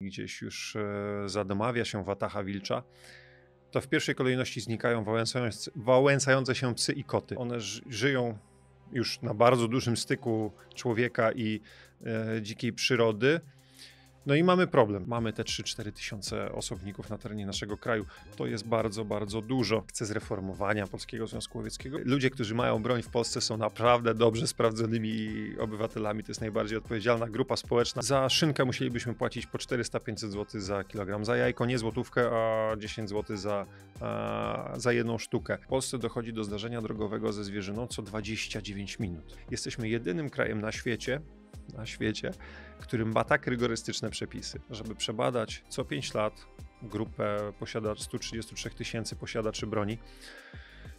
gdzieś już e, zadomawia się wataha wilcza, to w pierwszej kolejności znikają wałęsające, się psy i koty. One żyją już na bardzo dużym styku człowieka i e, dzikiej przyrody no i mamy problem. Mamy te 3-4 tysiące osobników na terenie naszego kraju. To jest bardzo, bardzo dużo. Chcę zreformowania Polskiego Związku Łowieckiego. Ludzie, którzy mają broń w Polsce są naprawdę dobrze sprawdzonymi obywatelami. To jest najbardziej odpowiedzialna grupa społeczna. Za szynkę musielibyśmy płacić po 400-500 zł za kilogram. Za jajko nie złotówkę, a 10 zł za, a, za jedną sztukę. W Polsce dochodzi do zdarzenia drogowego ze zwierzyną co 29 minut. Jesteśmy jedynym krajem na świecie, na świecie, który ma tak rygorystyczne przepisy, żeby przebadać co 5 lat grupę posiadaczy 133 tysięcy posiadaczy broni,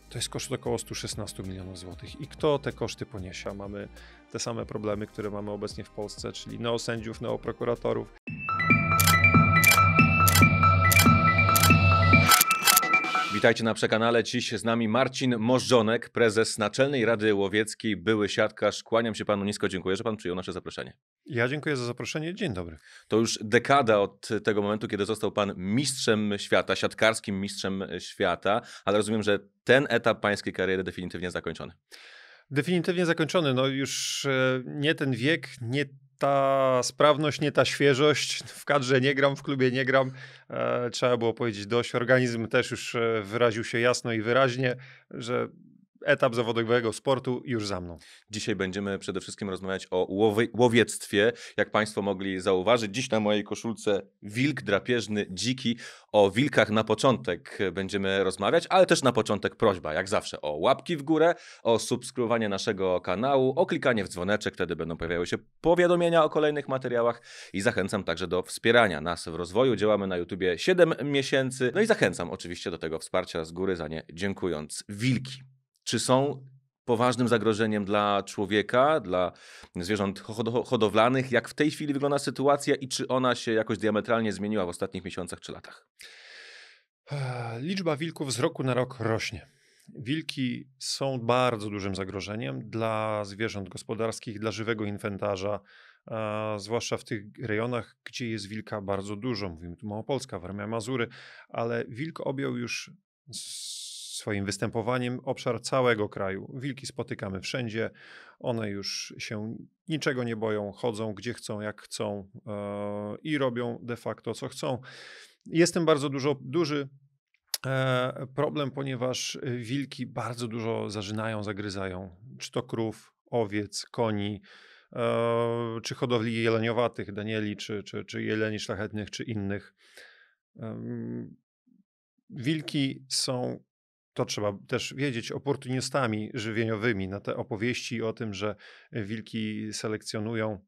to jest koszt około 116 milionów złotych. I kto te koszty poniesie? Mamy te same problemy, które mamy obecnie w Polsce, czyli neosędziów, neoprokuratorów. prokuratorów. Witajcie na przekanale. Dziś z nami Marcin Możdżonek, prezes Naczelnej Rady Łowieckiej, były siatkarz. Kłaniam się panu nisko, dziękuję, że pan przyjął nasze zaproszenie. Ja dziękuję za zaproszenie. Dzień dobry. To już dekada od tego momentu, kiedy został pan mistrzem świata, siatkarskim mistrzem świata, ale rozumiem, że ten etap pańskiej kariery definitywnie zakończony. Definitywnie zakończony. No już e, nie ten wiek, nie ta sprawność, nie ta świeżość. W kadrze nie gram, w klubie nie gram. E, trzeba było powiedzieć dość. Organizm też już e, wyraził się jasno i wyraźnie, że etap zawodowego sportu już za mną. Dzisiaj będziemy przede wszystkim rozmawiać o łowie, łowiectwie. Jak Państwo mogli zauważyć, dziś na mojej koszulce wilk drapieżny, dziki. O wilkach na początek będziemy rozmawiać, ale też na początek prośba, jak zawsze, o łapki w górę, o subskrybowanie naszego kanału, o klikanie w dzwoneczek, wtedy będą pojawiały się powiadomienia o kolejnych materiałach i zachęcam także do wspierania nas w rozwoju. Działamy na YouTubie 7 miesięcy, no i zachęcam oczywiście do tego wsparcia z góry, za nie dziękując. Wilki czy są poważnym zagrożeniem dla człowieka, dla zwierząt hodowlanych. Jak w tej chwili wygląda sytuacja i czy ona się jakoś diametralnie zmieniła w ostatnich miesiącach czy latach? Liczba wilków z roku na rok rośnie. Wilki są bardzo dużym zagrożeniem dla zwierząt gospodarskich, dla żywego inwentarza, zwłaszcza w tych rejonach, gdzie jest wilka bardzo dużo. Mówimy tu Małopolska, Warmia Mazury, ale wilk objął już swoim występowaniem obszar całego kraju. Wilki spotykamy wszędzie, one już się niczego nie boją, chodzą gdzie chcą, jak chcą e, i robią de facto co chcą. Jest tym bardzo dużo, duży e, problem, ponieważ wilki bardzo dużo zażynają, zagryzają, czy to krów, owiec, koni, e, czy hodowli jeleniowatych, danieli, czy, czy, czy jeleni szlachetnych, czy innych. Wilki są to trzeba też wiedzieć, oportunistami żywieniowymi na no, te opowieści o tym, że wilki selekcjonują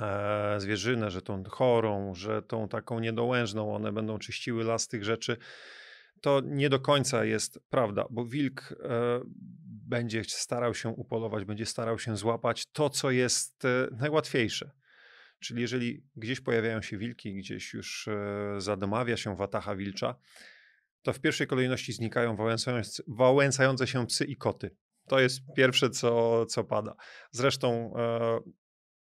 e, zwierzynę, że tą chorą, że tą taką niedołężną, one będą czyściły las tych rzeczy. To nie do końca jest prawda, bo wilk e, będzie starał się upolować, będzie starał się złapać to, co jest e, najłatwiejsze. Czyli jeżeli gdzieś pojawiają się wilki, gdzieś już zadomawia się watacha wilcza, to w pierwszej kolejności znikają wałęsające, się psy i koty. To jest pierwsze, co, co pada. Zresztą e,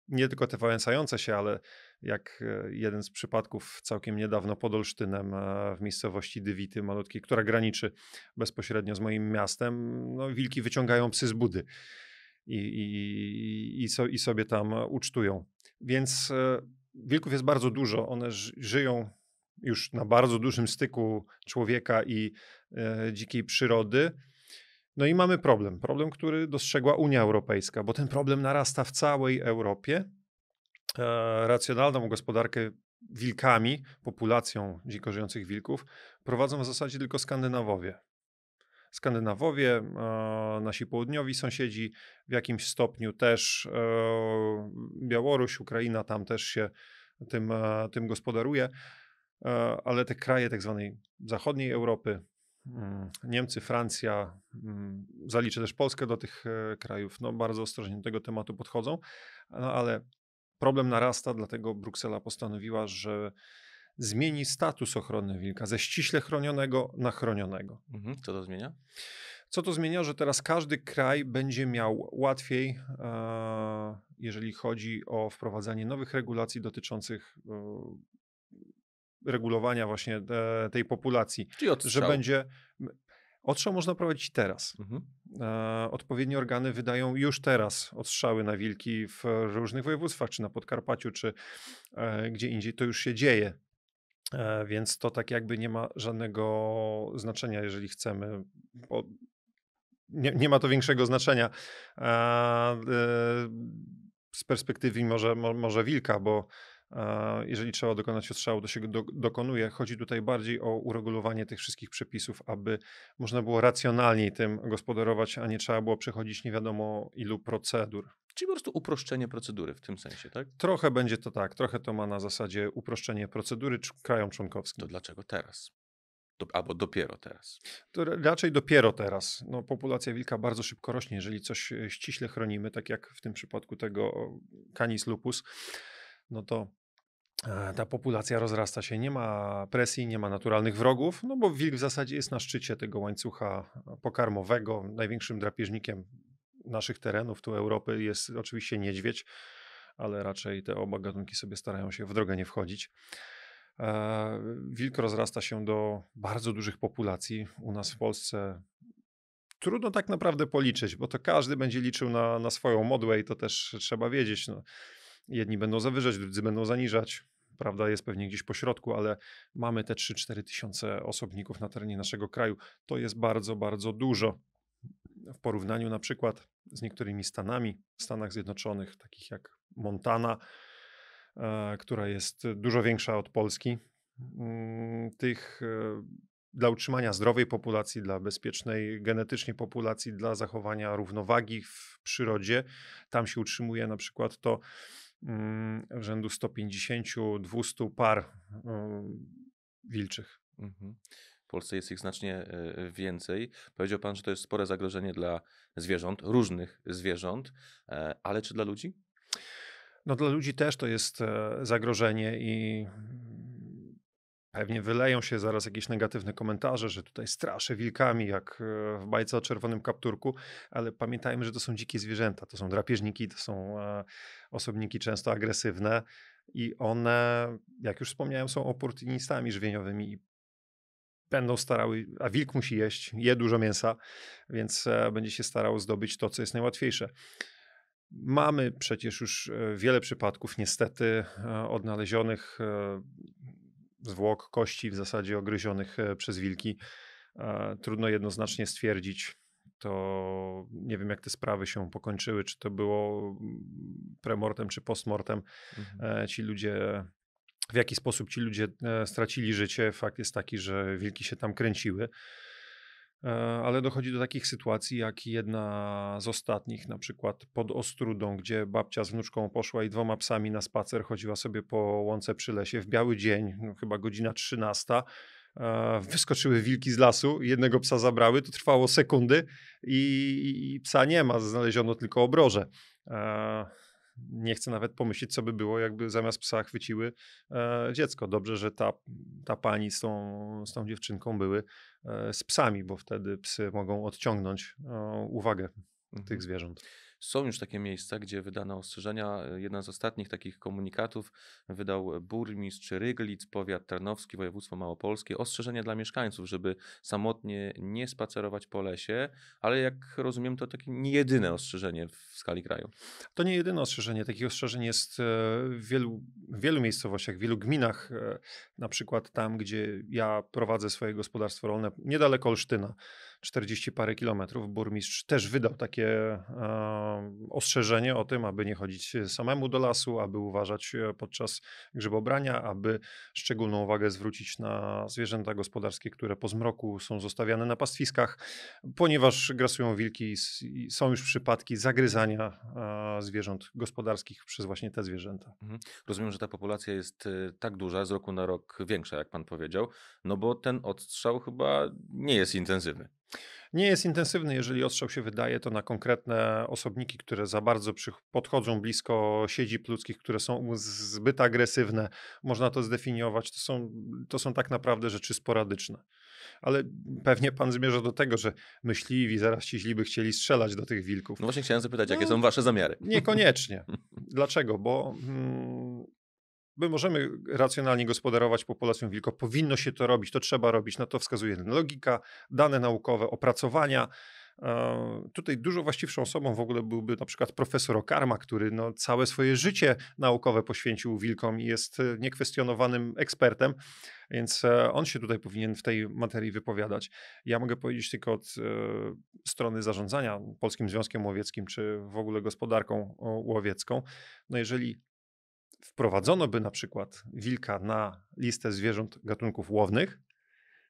nie tylko te wałęsające się, ale jak e, jeden z przypadków całkiem niedawno pod Olsztynem e, w miejscowości Dywity Malutkiej, która graniczy bezpośrednio z moim miastem, no, wilki wyciągają psy z budy i, i, i, so, i sobie tam ucztują. Więc e, wilków jest bardzo dużo, one żyją już na bardzo dużym styku człowieka i e, dzikiej przyrody. No i mamy problem, problem, który dostrzegła Unia Europejska, bo ten problem narasta w całej Europie. E, racjonalną gospodarkę wilkami, populacją dziko żyjących wilków, prowadzą w zasadzie tylko Skandynawowie. Skandynawowie, e, nasi południowi sąsiedzi, w jakimś stopniu też e, Białoruś, Ukraina tam też się tym, e, tym gospodaruje. E, ale te kraje tak zwanej zachodniej Europy, mm, Niemcy, Francja, mm, zaliczę też Polskę do tych e, krajów, no bardzo ostrożnie do tego tematu podchodzą, no ale problem narasta, dlatego Bruksela postanowiła, że zmieni status ochrony wilka ze ściśle chronionego na chronionego. Mhm, co to zmienia? Co to zmienia, że teraz każdy kraj będzie miał łatwiej, e, jeżeli chodzi o wprowadzanie nowych regulacji dotyczących regulowania właśnie e, tej populacji. Czyli Że będzie... Odstrzał można prowadzić teraz. Mhm. E, odpowiednie organy wydają już teraz odstrzały na wilki w różnych województwach, czy na Podkarpaciu, czy e, gdzie indziej. To już się dzieje. E, więc to tak jakby nie ma żadnego znaczenia, jeżeli chcemy. Nie, nie, ma to większego znaczenia e, e, z perspektywy może, może wilka, bo E, jeżeli trzeba dokonać ostrzału, to się do, dokonuje. Chodzi tutaj bardziej o uregulowanie tych wszystkich przepisów, aby można było racjonalniej tym gospodarować, a nie trzeba było przechodzić nie wiadomo ilu procedur. Czyli po prostu uproszczenie procedury w tym sensie, tak? Trochę będzie to tak, trochę to ma na zasadzie uproszczenie procedury krajom członkowskim. To dlaczego teraz? Do, albo dopiero teraz? To raczej dopiero teraz. No, populacja wilka bardzo szybko rośnie, jeżeli coś e, ściśle chronimy, tak jak w tym przypadku tego canis lupus, no to E, ta populacja rozrasta się, nie ma presji, nie ma naturalnych wrogów, no bo wilk w zasadzie jest na szczycie tego łańcucha pokarmowego. Największym drapieżnikiem naszych terenów, tu Europy, jest oczywiście niedźwiedź, ale raczej te oba gatunki sobie starają się w drogę nie wchodzić. E, wilk rozrasta się do bardzo dużych populacji. U nas w Polsce trudno tak naprawdę policzyć, bo to każdy będzie liczył na, na swoją modłę i to też trzeba wiedzieć. No, jedni będą zawyżać, drudzy będą zaniżać prawda, jest pewnie gdzieś po środku, ale mamy te 3-4 tysiące osobników na terenie naszego kraju. To jest bardzo, bardzo dużo w porównaniu na przykład z niektórymi stanami w Stanach Zjednoczonych, takich jak Montana, e, która jest dużo większa od Polski. Mm, tych e, dla utrzymania zdrowej populacji, dla bezpiecznej genetycznie populacji, dla zachowania równowagi w przyrodzie, tam się utrzymuje na przykład to Mm, rzędu 150-200 par mm, wilczych. Mhm. W Polsce jest ich znacznie e, więcej. Powiedział Pan, że to jest spore zagrożenie dla zwierząt, różnych zwierząt, e, ale czy dla ludzi? No, dla ludzi też to jest e, zagrożenie i Pewnie wyleją się zaraz jakieś negatywne komentarze, że tutaj straszę wilkami, jak e, w bajce o czerwonym kapturku, ale pamiętajmy, że to są dzikie zwierzęta, to są drapieżniki, to są e, osobniki często agresywne i one, jak już wspomniałem, są oportunistami żywieniowymi będą starały, a wilk musi jeść, je dużo mięsa, więc e, będzie się starał zdobyć to, co jest najłatwiejsze. Mamy przecież już wiele przypadków, niestety, odnalezionych zwłok, kości w zasadzie ogryzionych e, przez wilki. E, trudno jednoznacznie stwierdzić, to nie wiem, jak te sprawy się pokończyły, czy to było mm, premortem, czy postmortem. Mhm. E, ci ludzie, w jaki sposób ci ludzie stracili życie, fakt jest taki, że wilki się tam kręciły. E, ale dochodzi do takich sytuacji, jak jedna z ostatnich, na przykład pod Ostrudą, gdzie babcia z wnuczką poszła i dwoma psami na spacer chodziła sobie po łące przy lesie w biały dzień, no chyba godzina 13. E, wyskoczyły wilki z lasu, jednego psa zabrały, to trwało sekundy i, i psa nie ma, znaleziono tylko obroże. E, nie chcę nawet pomyśleć, co by było, jakby zamiast psa chwyciły e, dziecko. Dobrze, że ta, ta pani z tą, z tą dziewczynką były e, z psami, bo wtedy psy mogą odciągnąć e, uwagę mhm. tych zwierząt. Są już takie miejsca, gdzie wydano ostrzeżenia. Jeden z ostatnich takich komunikatów wydał e, burmistrz Ryglic, powiat tarnowski, województwo małopolskie. Ostrzeżenie dla mieszkańców, żeby samotnie nie spacerować po lesie, ale jak rozumiem, to takie nie jedyne ostrzeżenie w skali kraju. To nie jedyne ostrzeżenie. Takich ostrzeżeń jest e, w wielu, w wielu miejscowościach, w wielu gminach, e, na przykład tam, gdzie ja prowadzę swoje gospodarstwo rolne, niedaleko Olsztyna. 40 parę kilometrów. Burmistrz też wydał takie e, ostrzeżenie o tym, aby nie chodzić samemu do lasu, aby uważać e, podczas grzybobrania, aby szczególną uwagę zwrócić na zwierzęta gospodarskie, które po zmroku są zostawiane na pastwiskach, ponieważ grasują wilki i są już przypadki zagryzania e, zwierząt gospodarskich przez właśnie te zwierzęta. Mhm. Rozumiem, że ta populacja jest e, tak duża, z roku na rok większa, jak pan powiedział, no bo ten odstrzał chyba nie jest intensywny. Nie jest intensywny, jeżeli ostrzał się wydaje, to na konkretne osobniki, które za bardzo podchodzą blisko siedzi ludzkich, które są zbyt agresywne, można to zdefiniować. To są, to są tak naprawdę rzeczy sporadyczne. Ale pewnie pan zmierza do tego, że myśliwi, zaraz ci źli by chcieli strzelać do tych wilków. No właśnie chciałem zapytać, no, jakie są wasze zamiary? Niekoniecznie. Dlaczego? Bo hmm, My możemy racjonalnie gospodarować populacją wilko, powinno się to robić, to trzeba robić, na to wskazuje logika, dane naukowe, opracowania. E, tutaj dużo właściwszą osobą w ogóle byłby na przykład profesor Okarma, który no całe swoje życie naukowe poświęcił wilkom i jest e, niekwestionowanym ekspertem, więc e, on się tutaj powinien w tej materii wypowiadać. Ja mogę powiedzieć tylko od strony zarządzania Polskim Związkiem Łowieckim czy w ogóle gospodarką łowiecką. No jeżeli wprowadzono by na przykład wilka na listę zwierząt gatunków łownych,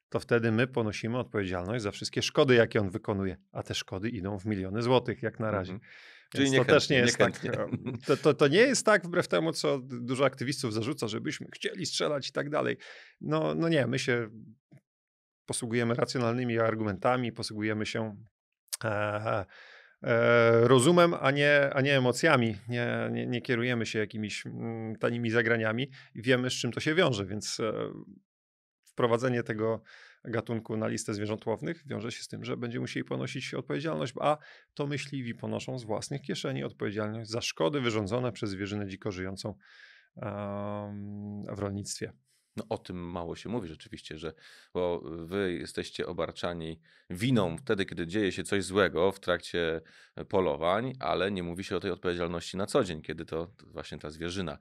to wtedy my ponosimy odpowiedzialność za wszystkie szkody, jakie on wykonuje, a te szkody idą w miliony złotych jak na razie. Mhm. Czyli to też nie jest tak. To, to, to, nie jest tak, wbrew temu, co dużo aktywistów zarzuca, żebyśmy chcieli strzelać i tak dalej. No, no nie, my się posługujemy racjonalnymi argumentami, posługujemy się. E, E, rozumem, a nie, a nie emocjami. Nie, nie, nie kierujemy się jakimiś mm, tanimi zagraniami i wiemy, z czym to się wiąże, więc e, wprowadzenie tego gatunku na listę zwierząt łownych wiąże się z tym, że będzie musieli ponosić odpowiedzialność, a to myśliwi ponoszą z własnych kieszeni odpowiedzialność za szkody wyrządzone przez zwierzynę dziko żyjącą w rolnictwie. No o tym mało się mówi rzeczywiście, że bo wy jesteście obarczani winą wtedy, kiedy dzieje się coś złego w trakcie e, polowań, ale nie mówi się o tej odpowiedzialności na co dzień, kiedy to, to właśnie ta zwierzyna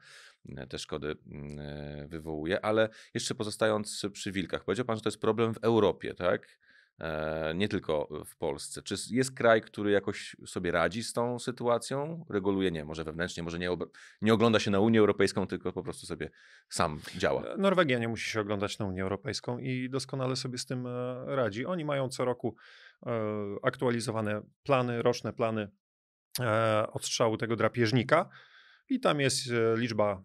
e, te szkody mm, e, wywołuje. Ale jeszcze pozostając przy wilkach, powiedział pan, że to jest problem w Europie, tak? E, nie tylko w Polsce. Czy jest kraj, który jakoś sobie radzi z tą sytuacją? Reguluje, nie, może wewnętrznie, może nie, nie ogląda się na Unię Europejską, tylko po prostu sobie sam działa. E, Norwegia nie musi się oglądać na Unię Europejską i doskonale sobie z tym e, radzi. Oni mają co roku aktualizowane plany, roczne plany odstrzału tego drapieżnika i tam jest liczba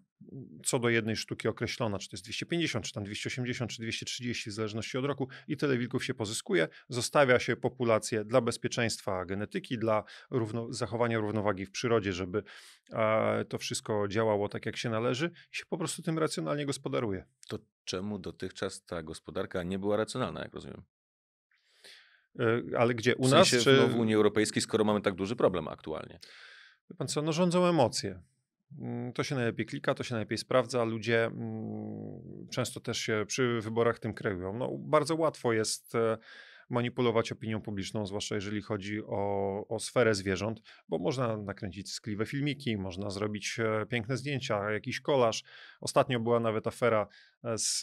co do jednej sztuki określona, czy to jest 250, czy tam 280, czy 230, w zależności od roku, i tyle wilków się pozyskuje. Zostawia się populację dla bezpieczeństwa genetyki, dla równo, zachowania równowagi w przyrodzie, żeby e, to wszystko działało tak, jak się należy, i się po prostu tym racjonalnie gospodaruje. To czemu dotychczas ta gospodarka nie była racjonalna, jak rozumiem? E, ale gdzie? U w sensie nas czy no, w Unii Europejskiej, skoro mamy tak duży problem aktualnie? Pan co, no rządzą emocje. Mm, to się najlepiej klika, to się najlepiej sprawdza. Ludzie mm, często też się przy wyborach tym kreują. No, bardzo łatwo jest e, manipulować opinią publiczną, zwłaszcza jeżeli chodzi o, o sferę zwierząt, bo można nakręcić skliwe filmiki, można zrobić e, piękne zdjęcia, jakiś kolaż. Ostatnio była nawet afera e, z,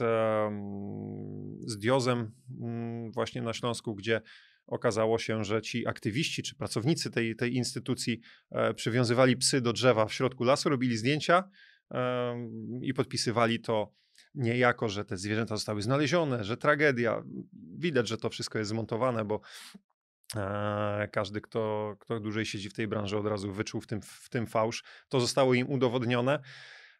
z diozem mm, właśnie na Śląsku, gdzie okazało się, że ci aktywiści czy pracownicy tej, tej instytucji e, przywiązywali psy do drzewa w środku lasu, robili zdjęcia i podpisywali to niejako, że te zwierzęta zostały znalezione, że tragedia. Widać, że to wszystko jest zmontowane, bo e, każdy, kto, kto dłużej siedzi w tej branży, od razu wyczuł w tym, w tym fałsz. To zostało im udowodnione.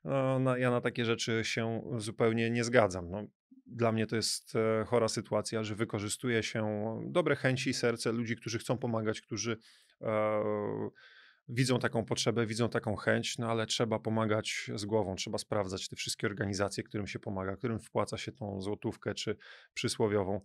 No, na, ja na takie rzeczy się zupełnie nie zgadzam. No, dla mnie to jest e, chora sytuacja, że wykorzystuje się dobre chęci i serce ludzi, którzy chcą pomagać, którzy e, widzą taką potrzebę, widzą taką chęć, no ale trzeba pomagać z głową, trzeba sprawdzać te wszystkie organizacje, którym się pomaga, którym wpłaca się tą złotówkę czy przysłowiową.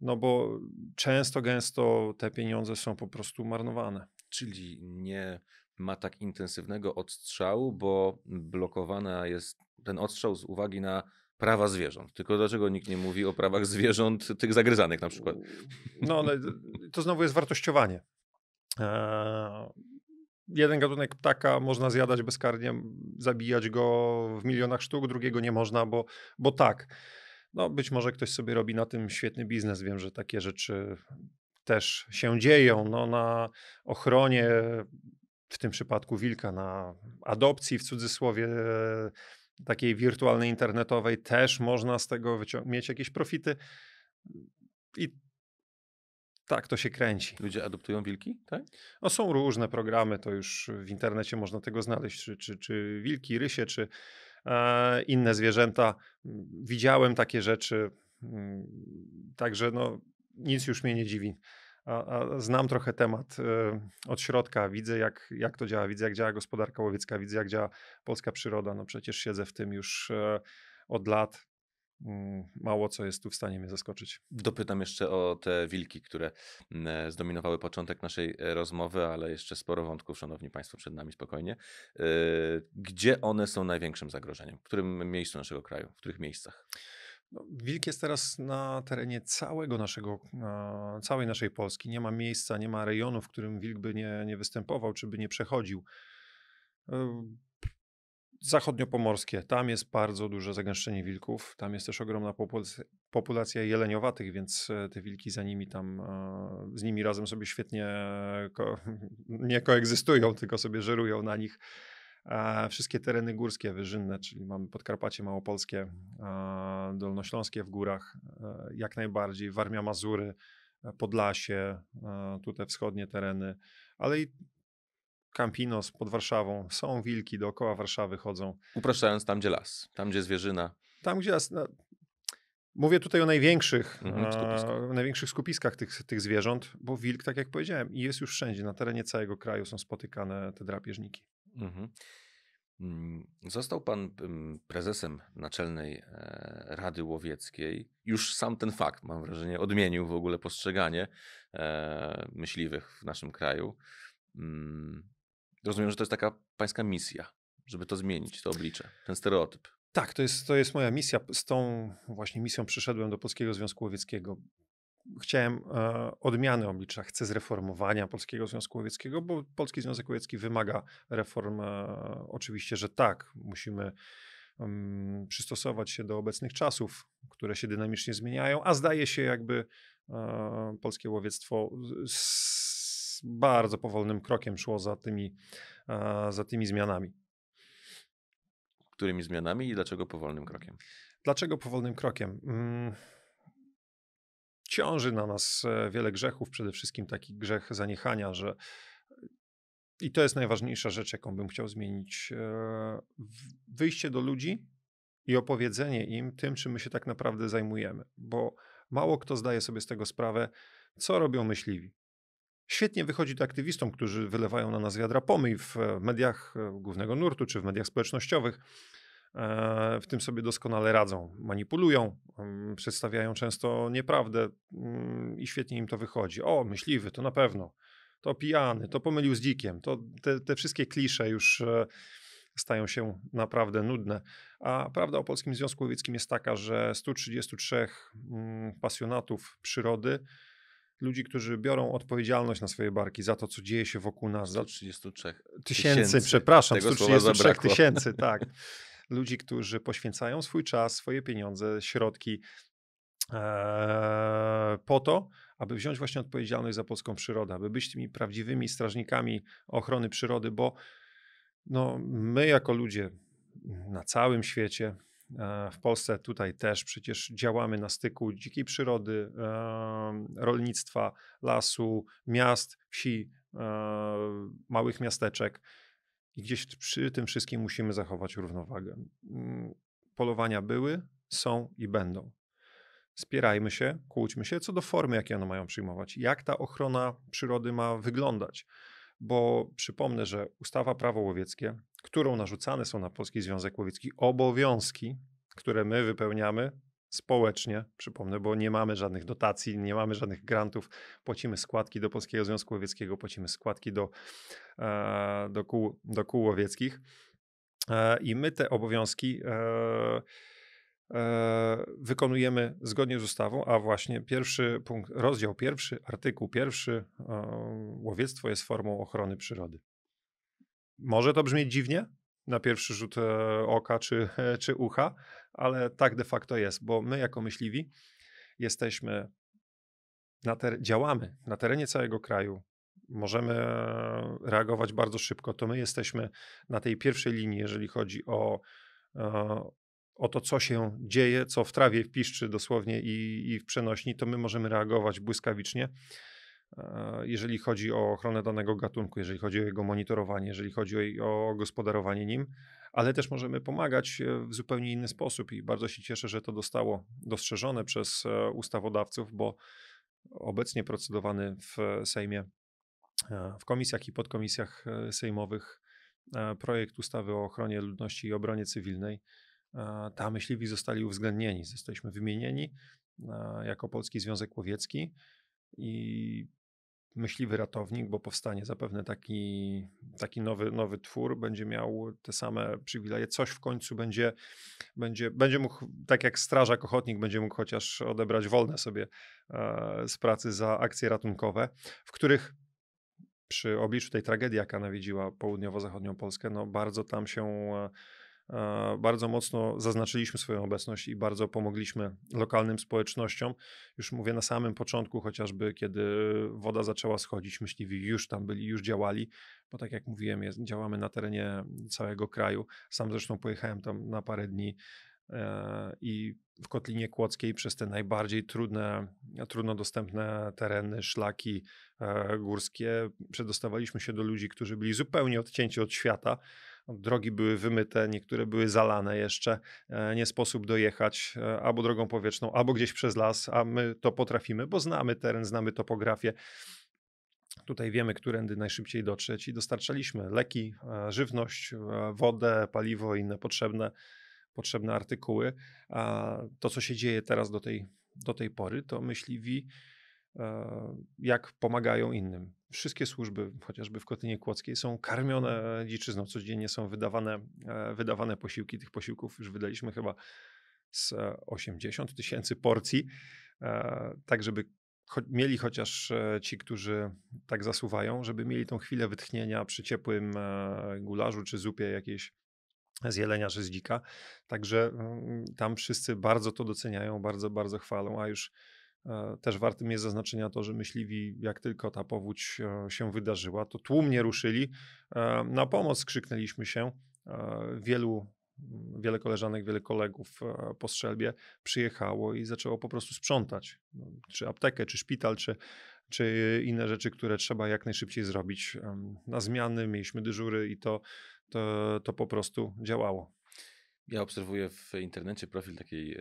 No bo często, gęsto te pieniądze są po prostu marnowane. Czyli nie ma tak intensywnego odstrzału, bo blokowana jest ten odstrzał z uwagi na prawa zwierząt. Tylko dlaczego nikt nie mówi o prawach zwierząt, tych zagryzanych na przykład? No, ale to znowu jest wartościowanie. E, jeden gatunek ptaka można zjadać bezkarnie, zabijać go w milionach sztuk, drugiego nie można, bo, bo tak. No, być może ktoś sobie robi na tym świetny biznes. Wiem, że takie rzeczy też się dzieją. No, na ochronie, w tym przypadku wilka, na adopcji w cudzysłowie takiej wirtualnej, internetowej też można z tego mieć jakieś profity. I tak to się kręci. Ludzie adoptują wilki, tak? No, są różne programy, to już w internecie można tego znaleźć, czy, czy, czy wilki, rysie, czy e, inne zwierzęta. Mm, widziałem takie rzeczy, mm, także no, nic już mnie nie dziwi a, a znam trochę temat y, od środka, widzę jak, jak to działa, widzę jak działa gospodarka łowiecka, widzę jak działa polska przyroda, no przecież siedzę w tym już y, od lat, mm, mało co jest tu w stanie mnie zaskoczyć. Dopytam jeszcze o te wilki, które mm, e, zdominowały początek naszej e, rozmowy, ale jeszcze sporo wątków, szanowni państwo, przed nami spokojnie. Gdzie one są największym zagrożeniem? W którym miejscu naszego kraju? W których miejscach? No, wilk jest teraz na terenie całego naszego, całej naszej Polski. Nie ma miejsca, nie ma rejonu, w którym wilk by nie, nie występował, czy by nie przechodził. Yy, zachodniopomorskie, tam jest bardzo duże zagęszczenie wilków, tam jest też ogromna populacja jeleniowatych, więc e, te wilki za nimi tam, e, z nimi razem sobie świetnie ko nie koegzystują, tylko sobie żerują na nich. E, wszystkie tereny górskie, wyżynne, czyli mamy Podkarpacie Małopolskie, e, Dolnośląskie w górach, e, jak najbardziej, Warmia Mazury, Podlasie, tutaj wschodnie tereny, ale i Campinos pod Warszawą, są wilki, dookoła Warszawy chodzą. Upraszczając, tam gdzie las, tam gdzie zwierzyna. Tam gdzie las, no, Mówię tutaj o największych, mhm, skupiskach. największych skupiskach tych, tych zwierząt, bo wilk, tak jak powiedziałem, jest już wszędzie. Na terenie całego kraju są spotykane te drapieżniki. Mhm. Mm, został pan mm, prezesem Naczelnej e, Rady Łowieckiej. Już sam ten fakt, mam wrażenie, odmienił w ogóle postrzeganie e, myśliwych w naszym kraju. Mm, rozumiem, że to jest taka pańska misja, żeby to zmienić, to oblicze, ten stereotyp. Tak, to jest, to jest moja misja. Z tą właśnie misją przyszedłem do Polskiego Związku Łowieckiego chciałem e, odmiany oblicza, chcę zreformowania Polskiego Związku Łowieckiego, bo Polski Związek Łowiecki wymaga reform. E, oczywiście, że tak, musimy mm, przystosować się do obecnych czasów, które się dynamicznie zmieniają, a zdaje się jakby e, polskie łowiectwo z bardzo powolnym krokiem szło za tymi, za tymi zmianami. Którymi zmianami i dlaczego powolnym krokiem? Dlaczego powolnym krokiem? Mm, ciąży na nas e, wiele grzechów, przede wszystkim taki grzech zaniechania, że e, i to jest najważniejsza rzecz, jaką bym chciał zmienić. E, wyjście do ludzi i opowiedzenie im tym, czym my się tak naprawdę zajmujemy, bo mało kto zdaje sobie z tego sprawę, co robią myśliwi. Świetnie wychodzi to aktywistom, którzy wylewają na nas wiadra pomyj w mediach głównego nurtu czy w mediach społecznościowych, E, w tym sobie doskonale radzą. Manipulują, przedstawiają często nieprawdę mm, i świetnie im to wychodzi. O, myśliwy, to na pewno. To pijany, to pomylił z dzikiem. To te, te wszystkie klisze już e, stają się naprawdę nudne. A prawda o Polskim Związku Łowieckim jest taka, że 133 mm, pasjonatów przyrody ludzi, którzy biorą odpowiedzialność na swoje barki za to, co dzieje się wokół nas. 133 tysięcy, tysięcy przepraszam, 133 tysięcy, tak. ludzi, którzy poświęcają swój czas, swoje pieniądze, środki eee, po to, aby wziąć właśnie odpowiedzialność za polską przyrodę, aby być tymi prawdziwymi strażnikami ochrony przyrody, bo no, my jako ludzie na całym świecie, eee, w Polsce tutaj też przecież działamy na styku dzikiej przyrody, eee, rolnictwa, lasu, miast, wsi, małych miasteczek. I gdzieś przy tym wszystkim musimy zachować równowagę. Mm, polowania były, są i będą. Spierajmy się, kłóćmy się co do formy, jakie one mają przyjmować, jak ta ochrona przyrody ma wyglądać. Bo przypomnę, że ustawa prawo łowieckie, którą narzucane są na Polski Związek Łowiecki obowiązki, które my wypełniamy społecznie, przypomnę, bo nie mamy żadnych dotacji, nie mamy żadnych grantów, płacimy składki do Polskiego Związku Łowieckiego, płacimy składki do, e, do, kół, do kół łowieckich e, i my te obowiązki e, wykonujemy zgodnie z ustawą, a właśnie pierwszy punkt, rozdział pierwszy, artykuł pierwszy, łowiectwo jest formą ochrony przyrody. Może to brzmieć dziwnie na pierwszy rzut oka czy, czy ucha, ale tak de facto jest, bo my jako myśliwi jesteśmy, na ter- działamy na terenie całego kraju, możemy reagować bardzo szybko, to my jesteśmy na tej pierwszej linii, jeżeli chodzi o, e, o to, co się dzieje, co w trawie, w piszczy dosłownie i, i w przenośni, to my możemy reagować błyskawicznie. E, jeżeli chodzi o ochronę danego gatunku, jeżeli chodzi o jego monitorowanie, jeżeli chodzi o gospodarowanie nim, ale też możemy pomagać e, w zupełnie inny sposób i bardzo się cieszę, że to dostało dostrzeżone przez e, ustawodawców, bo obecnie procedowany w Sejmie, w komisjach i podkomisjach sejmowych projekt ustawy o ochronie ludności i obronie cywilnej, ta myśliwi zostali uwzględnieni, zostaliśmy wymienieni jako Polski Związek Łowiecki i myśliwy ratownik, bo powstanie zapewne taki, taki nowy, nowy twór, będzie miał te same przywileje, coś w końcu będzie, będzie, będzie mógł, tak jak strażak ochotnik, będzie mógł chociaż odebrać wolne sobie e, z pracy za akcje ratunkowe, w których przy obliczu tej tragedii, jaka nawiedziła południowo-zachodnią Polskę, no bardzo tam się e, E, bardzo mocno zaznaczyliśmy swoją obecność i bardzo pomogliśmy lokalnym społecznościom. Już mówię na samym początku, chociażby kiedy woda zaczęła schodzić, myśliwi już tam byli, już działali, bo tak jak mówiłem, jest, działamy na terenie całego kraju. Sam zresztą pojechałem tam na parę dni e, i w Kotlinie Kłodzkiej przez te najbardziej trudne, trudno dostępne tereny, szlaki e, górskie przedostawaliśmy się do ludzi, którzy byli zupełnie odcięci od świata drogi były wymyte, niektóre były zalane jeszcze, e, nie sposób dojechać e, albo drogą powietrzną, albo gdzieś przez las, a my to potrafimy, bo znamy teren, znamy topografię. Tutaj wiemy, którędy najszybciej dotrzeć i dostarczaliśmy leki, e, żywność, wodę, paliwo i inne potrzebne, potrzebne artykuły. A to, co się dzieje teraz do tej, do tej pory, to myśliwi E, jak pomagają innym. Wszystkie służby, chociażby w Kotynie Kłodzkiej, są karmione mhm. dziczyzną. Codziennie są wydawane, e, wydawane posiłki. Tych posiłków już wydaliśmy chyba z 80 e, tysięcy porcji, tak żeby mieli chociaż ci, którzy tak zasuwają, żeby mieli tą chwilę wytchnienia przy ciepłym gularzu czy zupie jakiejś z jelenia czy z dzika. Także mm, tam wszyscy bardzo to doceniają, bardzo, bardzo chwalą, a już E, też wartym jest zaznaczenia to, że myśliwi, jak tylko ta powódź e, się wydarzyła, to tłumnie ruszyli. E, na pomoc krzyknęliśmy się. Wielu, wiele koleżanek, wiele kolegów po strzelbie przyjechało i zaczęło po prostu sprzątać. No, czy aptekę, czy szpital, czy, czy inne rzeczy, które trzeba jak najszybciej zrobić. Na zmiany mieliśmy dyżury i to, to, to po prostu działało. Ja obserwuję w internecie profil takiej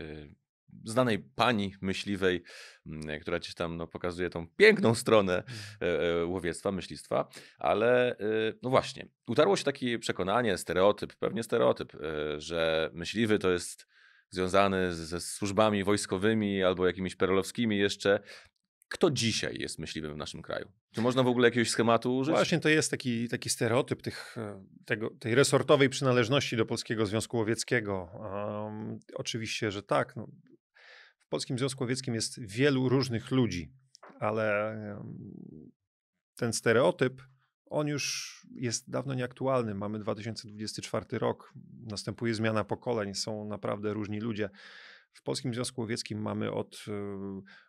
znanej pani myśliwej, mm, e, która gdzieś tam no, pokazuje tą piękną stronę mm. e, e, łowiectwa, myślistwa, ale y, no właśnie, utarło się takie przekonanie, stereotyp, pewnie stereotyp, że myśliwy to jest związany ze służbami wojskowymi albo jakimiś perolowskimi jeszcze. Kto dzisiaj jest myśliwym w naszym kraju? Czy można w ogóle jakiegoś schematu użyć? Właśnie to jest taki, taki stereotyp tych, tego, tej resortowej przynależności do Polskiego Związku Łowieckiego. Um, oczywiście, że tak. No, Polskim Związku Łowieckim jest wielu różnych ludzi, ale ten stereotyp, on już jest dawno nieaktualny. Mamy 2024 rok, następuje zmiana pokoleń, są naprawdę różni ludzie. W Polskim Związku Łowieckim mamy od e,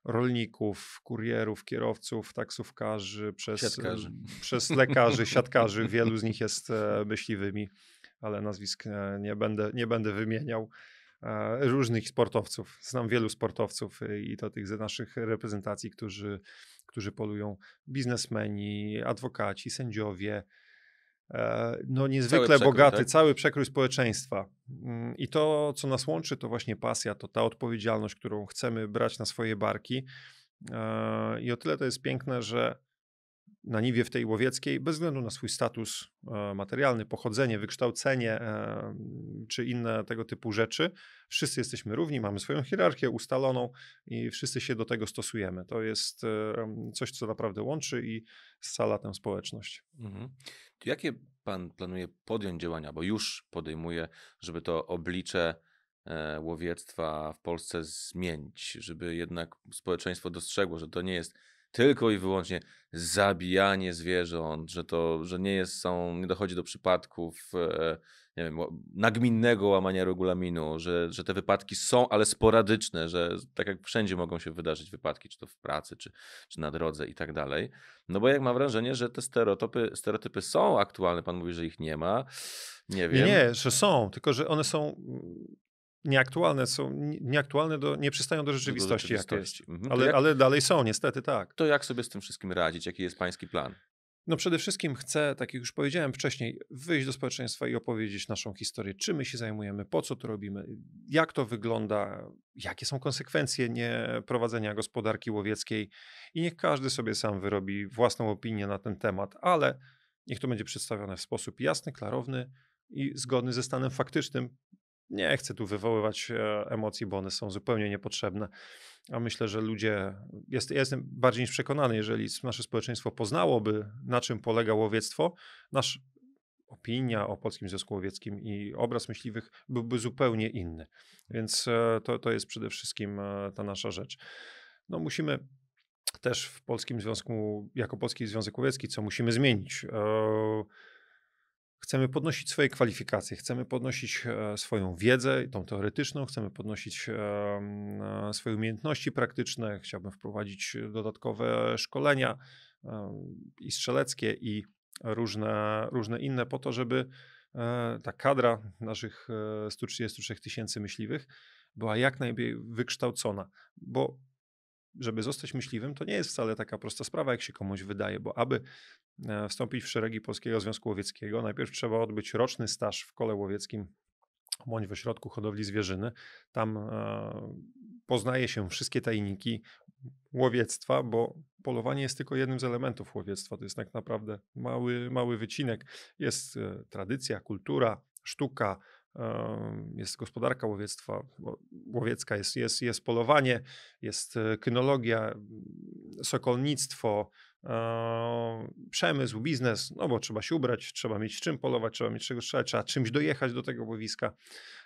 rolników, kurierów, kierowców, taksówkarzy, przez, e, siatkarzy. przez lekarzy, siatkarzy. Wielu z nich jest e, myśliwymi, ale nazwisk nie będę, nie będę wymieniał. E, różnych sportowców. Znam wielu sportowców e, i to tych z naszych reprezentacji, którzy, którzy polują biznesmeni, adwokaci, sędziowie. E, no, niezwykle cały przekrój, bogaty, tak? cały przekrój społeczeństwa. Mm, I to, co nas łączy, to właśnie pasja, to ta odpowiedzialność, którą chcemy brać na swoje barki. I o tyle to jest piękne, że na niwie w tej łowieckiej, bez względu na swój status e, materialny, pochodzenie, wykształcenie e, czy inne tego typu rzeczy, wszyscy jesteśmy równi, mamy swoją hierarchię ustaloną i wszyscy się do tego stosujemy. To jest e, coś, co naprawdę łączy i scala tę społeczność. Mhm. Jakie pan planuje podjąć działania, bo już podejmuje, żeby to oblicze łowiectwa w Polsce zmienić, żeby jednak społeczeństwo dostrzegło, że to nie jest tylko i wyłącznie zabijanie zwierząt, że to, że nie jest, są, nie dochodzi do przypadków e, nie wiem, nagminnego łamania regulaminu, że, że te wypadki są, ale sporadyczne, że tak jak wszędzie mogą się wydarzyć wypadki, czy to w pracy, czy, czy na drodze i tak dalej. No bo jak mam wrażenie, że te stereotypy, stereotypy są aktualne, pan mówi, że ich nie ma, nie wiem. Nie, nie, że są, tylko że one są mm, nieaktualne są, nieaktualne do, nie przystają do rzeczywistości, do rzeczywistości. Jak jest. Mhm. Ale, jak... ale dalej są, niestety tak. To jak sobie z tym wszystkim radzić? Jaki jest pański plan? No przede wszystkim chcę, tak jak już powiedziałem wcześniej, wyjść do społeczeństwa i opowiedzieć naszą historię, czym my się zajmujemy, po co to robimy, jak to wygląda, jakie są konsekwencje nieprowadzenia gospodarki łowieckiej i niech każdy sobie sam wyrobi własną opinię na ten temat, ale niech to będzie przedstawione w sposób jasny, klarowny i zgodny ze stanem faktycznym, nie chcę tu wywoływać e, emocji, bo one są zupełnie niepotrzebne. A myślę, że ludzie, jest, ja jestem bardziej niż przekonany, jeżeli nasze społeczeństwo poznałoby, na czym polega łowiectwo, nasz opinia o Polskim Związku Łowieckim i obraz myśliwych byłby zupełnie inny. Więc e, to, to jest przede wszystkim e, ta nasza rzecz. No musimy też w Polskim Związku, jako Polski Związek Łowiecki, co musimy zmienić? Chcemy podnosić swoje kwalifikacje, chcemy podnosić e, swoją wiedzę, tą teoretyczną, chcemy podnosić e, swoje umiejętności praktyczne. Chciałbym wprowadzić dodatkowe szkolenia i strzeleckie, i różne, różne inne, po to, żeby e, ta kadra naszych 133 tysięcy myśliwych była jak najlepiej wykształcona, bo żeby zostać myśliwym, to nie jest wcale taka prosta sprawa, jak się komuś wydaje, bo aby E, wstąpić w szeregi Polskiego Związku Łowieckiego, najpierw trzeba odbyć roczny staż w kole łowieckim bądź w ośrodku hodowli zwierzyny. Tam e, poznaje się wszystkie tajniki łowiectwa, bo polowanie jest tylko jednym z elementów łowiectwa. To jest tak naprawdę mały, mały wycinek. Jest e, tradycja, kultura, sztuka, jest gospodarka łowiectwa, łowiecka, jest, jest, jest polowanie, jest kynologia, sokolnictwo, Eee, przemysł, biznes, no bo trzeba się ubrać, trzeba mieć czym polować, trzeba mieć czego strzelać, trzeba czymś dojechać do tego łowiska.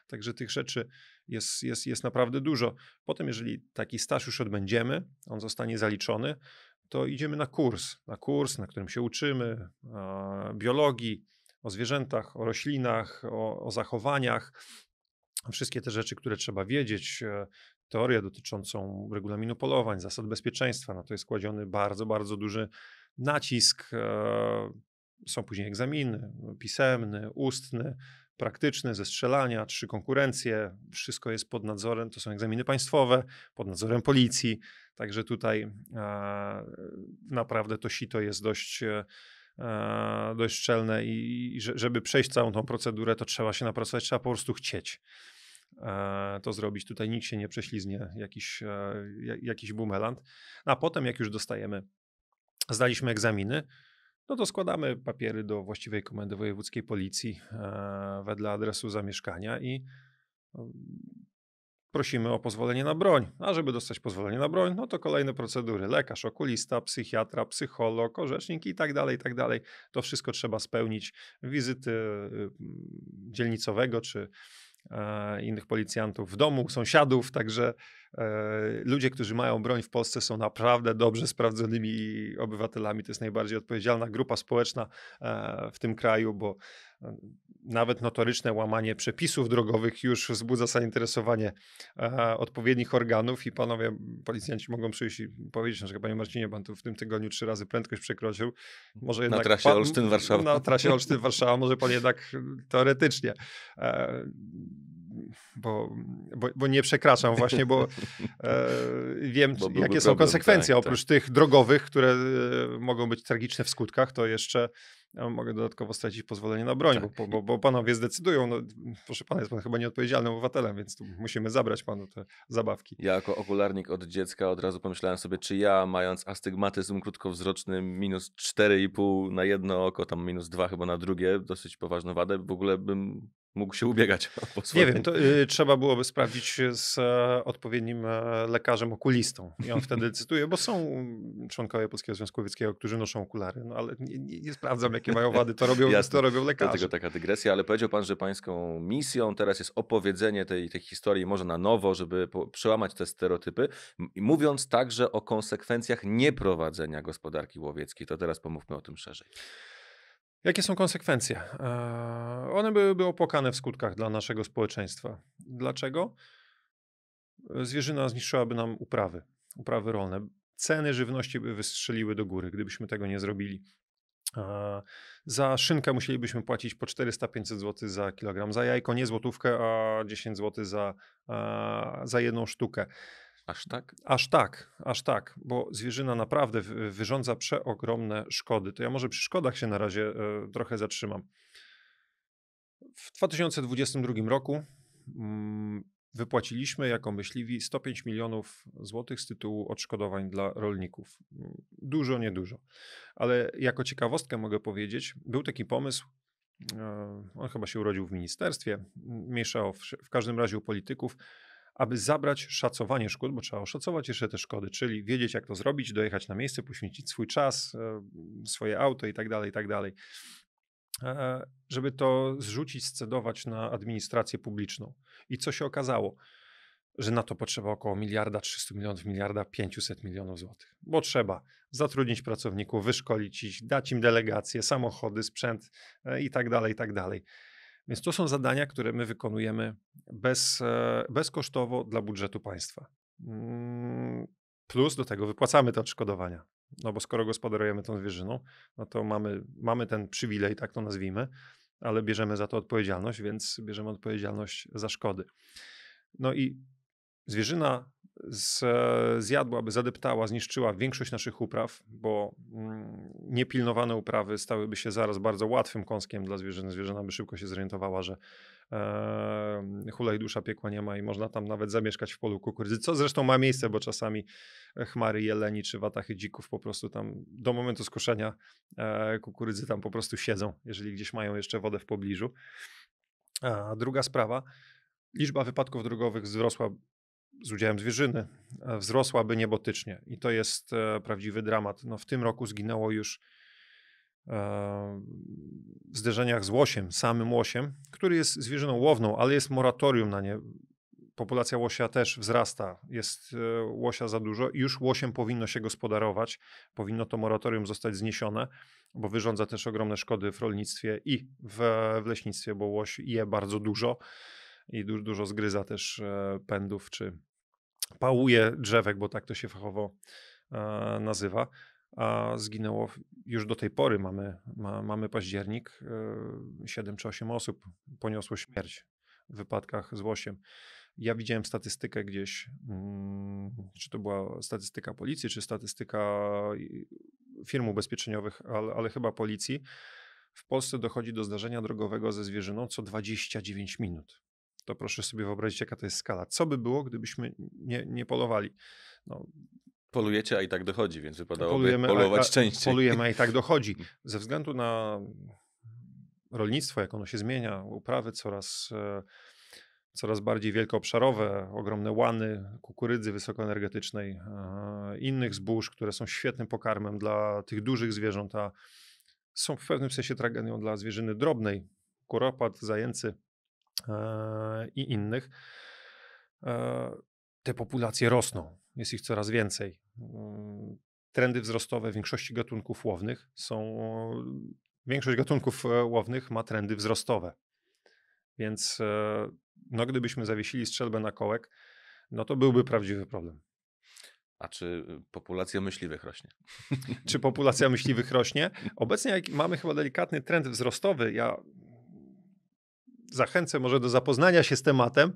Także tych rzeczy jest, jest, jest naprawdę dużo. Potem, jeżeli taki staż już odbędziemy, on zostanie zaliczony, to idziemy na kurs, na kurs, na którym się uczymy eee, biologii, o zwierzętach, o roślinach, o, o zachowaniach, wszystkie te rzeczy, które trzeba wiedzieć, eee, teorię dotyczącą regulaminu polowań, zasad bezpieczeństwa. Na no to jest kładziony bardzo, bardzo duży nacisk. E, są później egzaminy no, pisemny, ustny, praktyczny, ze strzelania, trzy konkurencje. Wszystko jest pod nadzorem, to są egzaminy państwowe, pod nadzorem policji. Także tutaj e, naprawdę to sito jest dość e, dość szczelne i żeby przejść całą tą procedurę, to trzeba się napracować, trzeba po prostu chcieć. E, to zrobić. Tutaj nikt się nie prześliznie, jakiś, e, jakiś bumeland. A potem, jak już dostajemy, zdaliśmy egzaminy, no to składamy papiery do właściwej komendy wojewódzkiej policji e, wedle adresu zamieszkania i prosimy o pozwolenie na broń. A żeby dostać pozwolenie na broń, no to kolejne procedury. Lekarz, okulista, psychiatra, psycholog, orzecznik i tak dalej, i tak dalej. To wszystko trzeba spełnić. Wizyty y, dzielnicowego czy E, innych policjantów w domu, sąsiadów, także E, ludzie, którzy mają broń w Polsce są naprawdę dobrze sprawdzonymi obywatelami. To jest najbardziej odpowiedzialna grupa społeczna e, w tym kraju, bo e, nawet notoryczne łamanie przepisów drogowych już wzbudza zainteresowanie odpowiednich organów i panowie policjanci mogą przyjść i powiedzieć, że panie Marcinie, pan tu w tym tygodniu trzy razy prędkość przekroczył. Może jednak na trasie Olsztyn-Warszawa. Na trasie Olsztyn-Warszawa, może pan jednak teoretycznie bo, bo, bo nie przekraczam właśnie, bo e, wiem, bo jakie są konsekwencje. Tak, Oprócz tak. tych drogowych, które e, mogą być tragiczne w skutkach, to jeszcze ja e, mogę dodatkowo stracić pozwolenie na broń, tak. bo, bo, bo, panowie zdecydują. No, proszę pana, jest pan chyba nieodpowiedzialnym obywatelem, więc tu musimy zabrać panu te zabawki. Ja jako okularnik od dziecka od razu pomyślałem sobie, czy ja mając astygmatyzm krótkowzroczny minus 4,5 na jedno oko, tam minus 2 chyba na drugie, dosyć poważną wadę, w ogóle bym mógł się ubiegać. Nie wiem, to y, trzeba byłoby sprawdzić z e, odpowiednim e, lekarzem okulistą i on wtedy decyduje, bo są członkowie Polskiego Związku Łowieckiego, którzy noszą okulary, no ale nie, nie, nie sprawdzam, jakie mają wady, to robią, Jasne. to robią lekarze. Dlatego taka dygresja, ale powiedział pan, że pańską misją teraz jest opowiedzenie tej, tej historii może na nowo, żeby po, przełamać te stereotypy, mówiąc także o konsekwencjach nieprowadzenia gospodarki łowieckiej. To teraz pomówmy o tym szerzej. Jakie są konsekwencje? E, one byłyby opłakane w skutkach dla naszego społeczeństwa. Dlaczego? Zwierzyna zniszczyłaby nam uprawy, uprawy rolne. Ceny żywności by wystrzeliły do góry, gdybyśmy tego nie zrobili. E, za szynkę musielibyśmy płacić po 400-500 zł za kilogram, za jajko nie złotówkę, a 10 zł za, e, za jedną sztukę. Aż tak? Aż tak, aż tak, bo zwierzyna naprawdę wyrządza przeogromne szkody. To ja może przy szkodach się na razie y, trochę zatrzymam. W 2022 roku mm, wypłaciliśmy jako myśliwi 105 milionów złotych z tytułu odszkodowań dla rolników. Dużo, niedużo. Ale jako ciekawostkę mogę powiedzieć, był taki pomysł, e, on chyba się urodził w ministerstwie, mniejsza o, w każdym razie u polityków, aby zabrać szacowanie szkód, bo trzeba oszacować jeszcze te szkody, czyli wiedzieć, jak to zrobić, dojechać na miejsce, poświęcić swój czas, e, swoje auto i tak dalej, i tak dalej. E, e, żeby to zrzucić, scedować na administrację publiczną. I co się okazało? że na to potrzeba około miliarda 300 milionów, miliarda 500 milionów złotych. Bo trzeba zatrudnić pracowników, wyszkolić ich, dać im delegacje, samochody, sprzęt i tak dalej, i tak dalej. Więc to są zadania, które my wykonujemy bez, e, bezkosztowo dla budżetu państwa. Mm, plus do tego wypłacamy te odszkodowania. No bo skoro gospodarujemy tą zwierzyną, no to mamy, mamy ten przywilej, tak to nazwijmy, ale bierzemy za to odpowiedzialność, więc bierzemy odpowiedzialność za szkody. No i zwierzyna z, zjadłaby, zadeptała, zniszczyła większość naszych upraw, bo mm, niepilnowane uprawy stałyby się zaraz bardzo łatwym kąskiem dla zwierzyn. Zwierzyna by szybko się zorientowała, że e, hulaj dusza piekła nie ma i można tam nawet zamieszkać w polu kukurydzy, co zresztą ma miejsce, bo czasami e, chmary jeleni czy watachy dzików po prostu tam do momentu skoszenia e, kukurydzy tam po prostu siedzą, jeżeli gdzieś mają jeszcze wodę w pobliżu. A druga sprawa, liczba wypadków drogowych wzrosła z udziałem zwierzyny e, wzrosłaby niebotycznie. I to jest e, prawdziwy dramat. No, w tym roku zginęło już e, w zderzeniach z łosiem, samym łosiem, który jest zwierzyną łowną, ale jest moratorium na nie. Populacja łosia też wzrasta, jest łosia za dużo i już łosiem powinno się gospodarować. Powinno to moratorium zostać zniesione, bo wyrządza też ogromne szkody w rolnictwie i w, w leśnictwie, bo łoś je bardzo dużo i dużo zgryza też e, pędów, czy pałuje drzewek, bo tak to się fachowo e, nazywa. A zginęło już do tej pory, mamy, ma, mamy październik, 7 e, czy 8 osób poniosło śmierć w wypadkach z łosiem. Ja widziałem statystykę gdzieś, mm, czy to była statystyka policji, czy statystyka firm ubezpieczeniowych, ale, ale, chyba policji. W Polsce dochodzi do zdarzenia drogowego ze zwierzyną co 29 minut to proszę sobie wyobrazić, jaka to jest skala. Co by było, gdybyśmy nie, nie polowali? No, Polujecie, a i tak dochodzi, więc wypadałoby polujemy, polować a, częściej. Polujemy, a i tak dochodzi. Ze względu na rolnictwo, jak ono się zmienia, uprawy coraz, e, coraz bardziej wielkoobszarowe, ogromne łany kukurydzy wysokoenergetycznej, e, innych zbóż, które są świetnym pokarmem dla tych dużych zwierząt, a są w pewnym sensie tragedią dla zwierzyny drobnej, kuropat, zajęcy. E, i innych. E, te populacje rosną, jest ich coraz więcej. Mm, trendy wzrostowe większości gatunków łownych są. Większość gatunków e, łownych ma trendy wzrostowe. Więc no, gdybyśmy zawiesili strzelbę na kołek, no to byłby prawdziwy problem. A czy y, populacja myśliwych rośnie? Czy populacja myśliwych rośnie? Obecnie mamy chyba delikatny trend wzrostowy. Ja zachęcę może do zapoznania się z tematem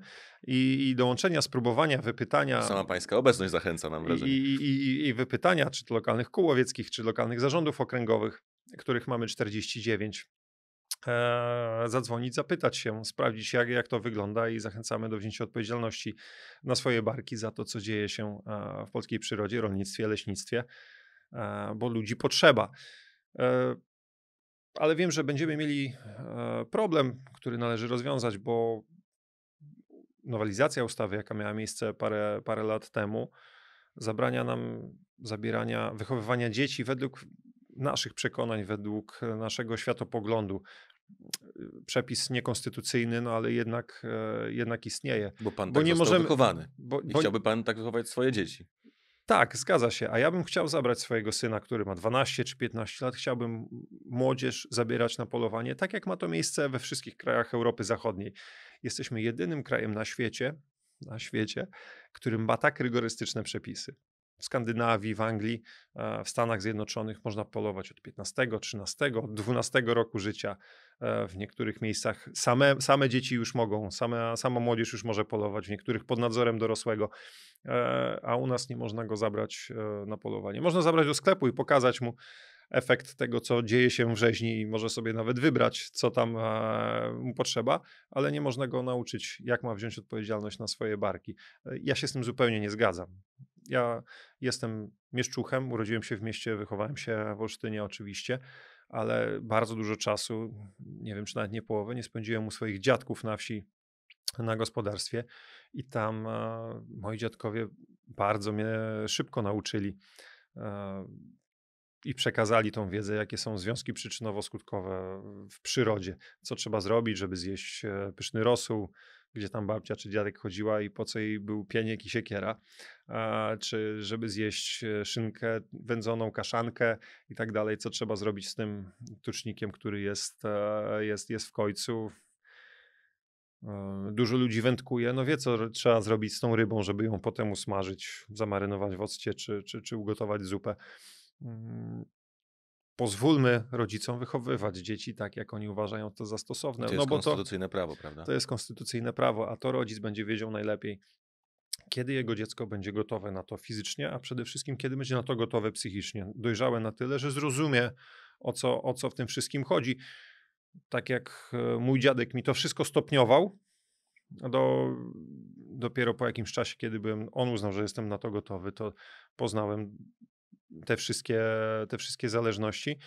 i, i dołączenia, spróbowania, wypytania. Sama pańska obecność zachęca nam wrażenie. I, i, i wypytania, czy to lokalnych kół łowieckich, czy lokalnych zarządów okręgowych, których mamy 49. E, zadzwonić, zapytać się, sprawdzić jak, jak to wygląda i zachęcamy do wzięcia odpowiedzialności na swoje barki za to, co dzieje się e, w polskiej przyrodzie, rolnictwie, leśnictwie, e, bo ludzi potrzeba ale wiem, że będziemy mieli e, problem, który należy rozwiązać, bo nowelizacja ustawy, jaka miała miejsce parę, parę lat temu, zabrania nam zabierania, wychowywania dzieci według naszych przekonań, według naszego światopoglądu. Przepis niekonstytucyjny, no ale jednak, e, jednak istnieje. Bo pan bo tak nie możemy, wychowany. Bo, nie chciałby pan tak wychować swoje dzieci. Tak, zgadza się. A ja bym chciał zabrać swojego syna, który ma 12 czy 15 lat, chciałbym młodzież zabierać na polowanie, tak jak ma to miejsce we wszystkich krajach Europy Zachodniej. Jesteśmy jedynym krajem na świecie, na świecie, którym ma tak rygorystyczne przepisy. W Skandynawii, w Anglii, w Stanach Zjednoczonych można polować od 15, 13, 12 roku życia. E, w niektórych miejscach same, same dzieci już mogą, same, sama młodzież już może polować, w niektórych pod nadzorem dorosłego, e, a u nas nie można go zabrać e, na polowanie. Można zabrać do sklepu i pokazać mu efekt tego, co dzieje się w rzeźni i może sobie nawet wybrać, co tam mu potrzeba, ale nie można go nauczyć, jak ma wziąć odpowiedzialność na swoje barki. Ja się z tym zupełnie nie zgadzam. Ja jestem mieszczuchem, urodziłem się w mieście, wychowałem się w Olsztynie oczywiście ale bardzo dużo czasu, nie wiem czy nawet nie połowę, nie spędziłem u swoich dziadków na wsi, na gospodarstwie i tam e, moi dziadkowie bardzo mnie szybko nauczyli e, i przekazali tą wiedzę, jakie są związki przyczynowo-skutkowe w przyrodzie, co trzeba zrobić, żeby zjeść e, pyszny rosół, gdzie tam babcia czy dziadek chodziła i po co jej był pieniek i siekiera, czy żeby zjeść e, szynkę, wędzoną kaszankę i tak dalej, co trzeba zrobić z tym tucznikiem, który jest, e, jest, jest w końcu. E, dużo ludzi wędkuje, no wie co trzeba zrobić z tą rybą, żeby ją potem usmażyć, zamarynować w occie czy, czy, czy ugotować zupę. Mm, pozwólmy rodzicom wychowywać dzieci tak, jak oni uważają to za stosowne. To no jest no, bo konstytucyjne to, prawo, prawda? To jest konstytucyjne prawo, a to rodzic będzie wiedział najlepiej, kiedy jego dziecko będzie gotowe na to fizycznie, a przede wszystkim kiedy będzie na to gotowe psychicznie, dojrzałe na tyle, że zrozumie, o co, o co w tym wszystkim chodzi. Tak jak e, mój dziadek mi to wszystko stopniował, do, dopiero po jakimś czasie, kiedy byłem, on uznał, że jestem na to gotowy, to poznałem te wszystkie, te wszystkie zależności.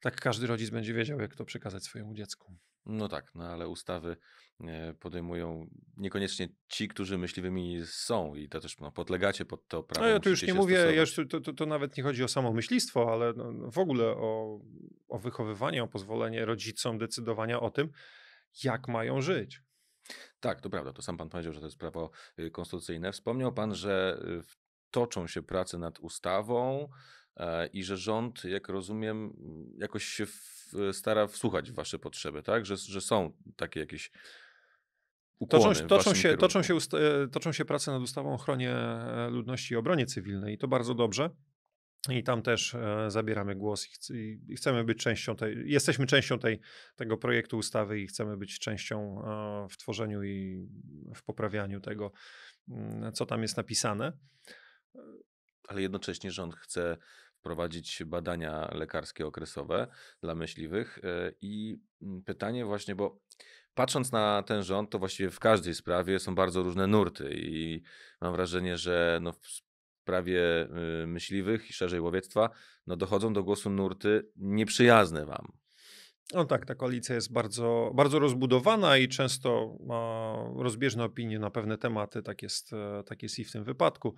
Tak każdy rodzic będzie wiedział, jak to przekazać swojemu dziecku. No tak, no ale ustawy e, podejmują niekoniecznie ci, którzy myśliwymi są i to też no, podlegacie pod to prawo. No ja tu już nie mówię, ja już, to, to, to, nawet nie chodzi o samo myślistwo, ale no, no, w ogóle o, o wychowywanie, o pozwolenie rodzicom decydowania o tym, jak mają żyć. Tak, to prawda. To sam pan powiedział, że to jest prawo y, konstytucyjne. Wspomniał pan, że y, w toczą się prace nad ustawą e, i że rząd, jak rozumiem, jakoś się stara wsłuchać w wasze potrzeby, tak? Że, że są takie jakieś Toczą, toczą, się, toczą, się, e, toczą się prace nad ustawą o ochronie e, ludności i obronie cywilnej i to bardzo dobrze. I tam też e, zabieramy głos i, i, chcemy być częścią tej, jesteśmy częścią tej, tego projektu ustawy i chcemy być częścią e, w tworzeniu i w poprawianiu tego, m, mm, co tam jest napisane ale jednocześnie rząd chce prowadzić badania lekarskie okresowe dla myśliwych. E, I mm, pytanie właśnie, bo patrząc na ten rząd, to właściwie w każdej sprawie są bardzo różne nurty i mam wrażenie, że no w sprawie y, myśliwych i szerzej łowiectwa no dochodzą do głosu nurty nieprzyjazne wam. No tak, ta koalicja jest bardzo, bardzo rozbudowana i często ma rozbieżne opinie na pewne tematy. Tak jest, e, tak jest i w tym wypadku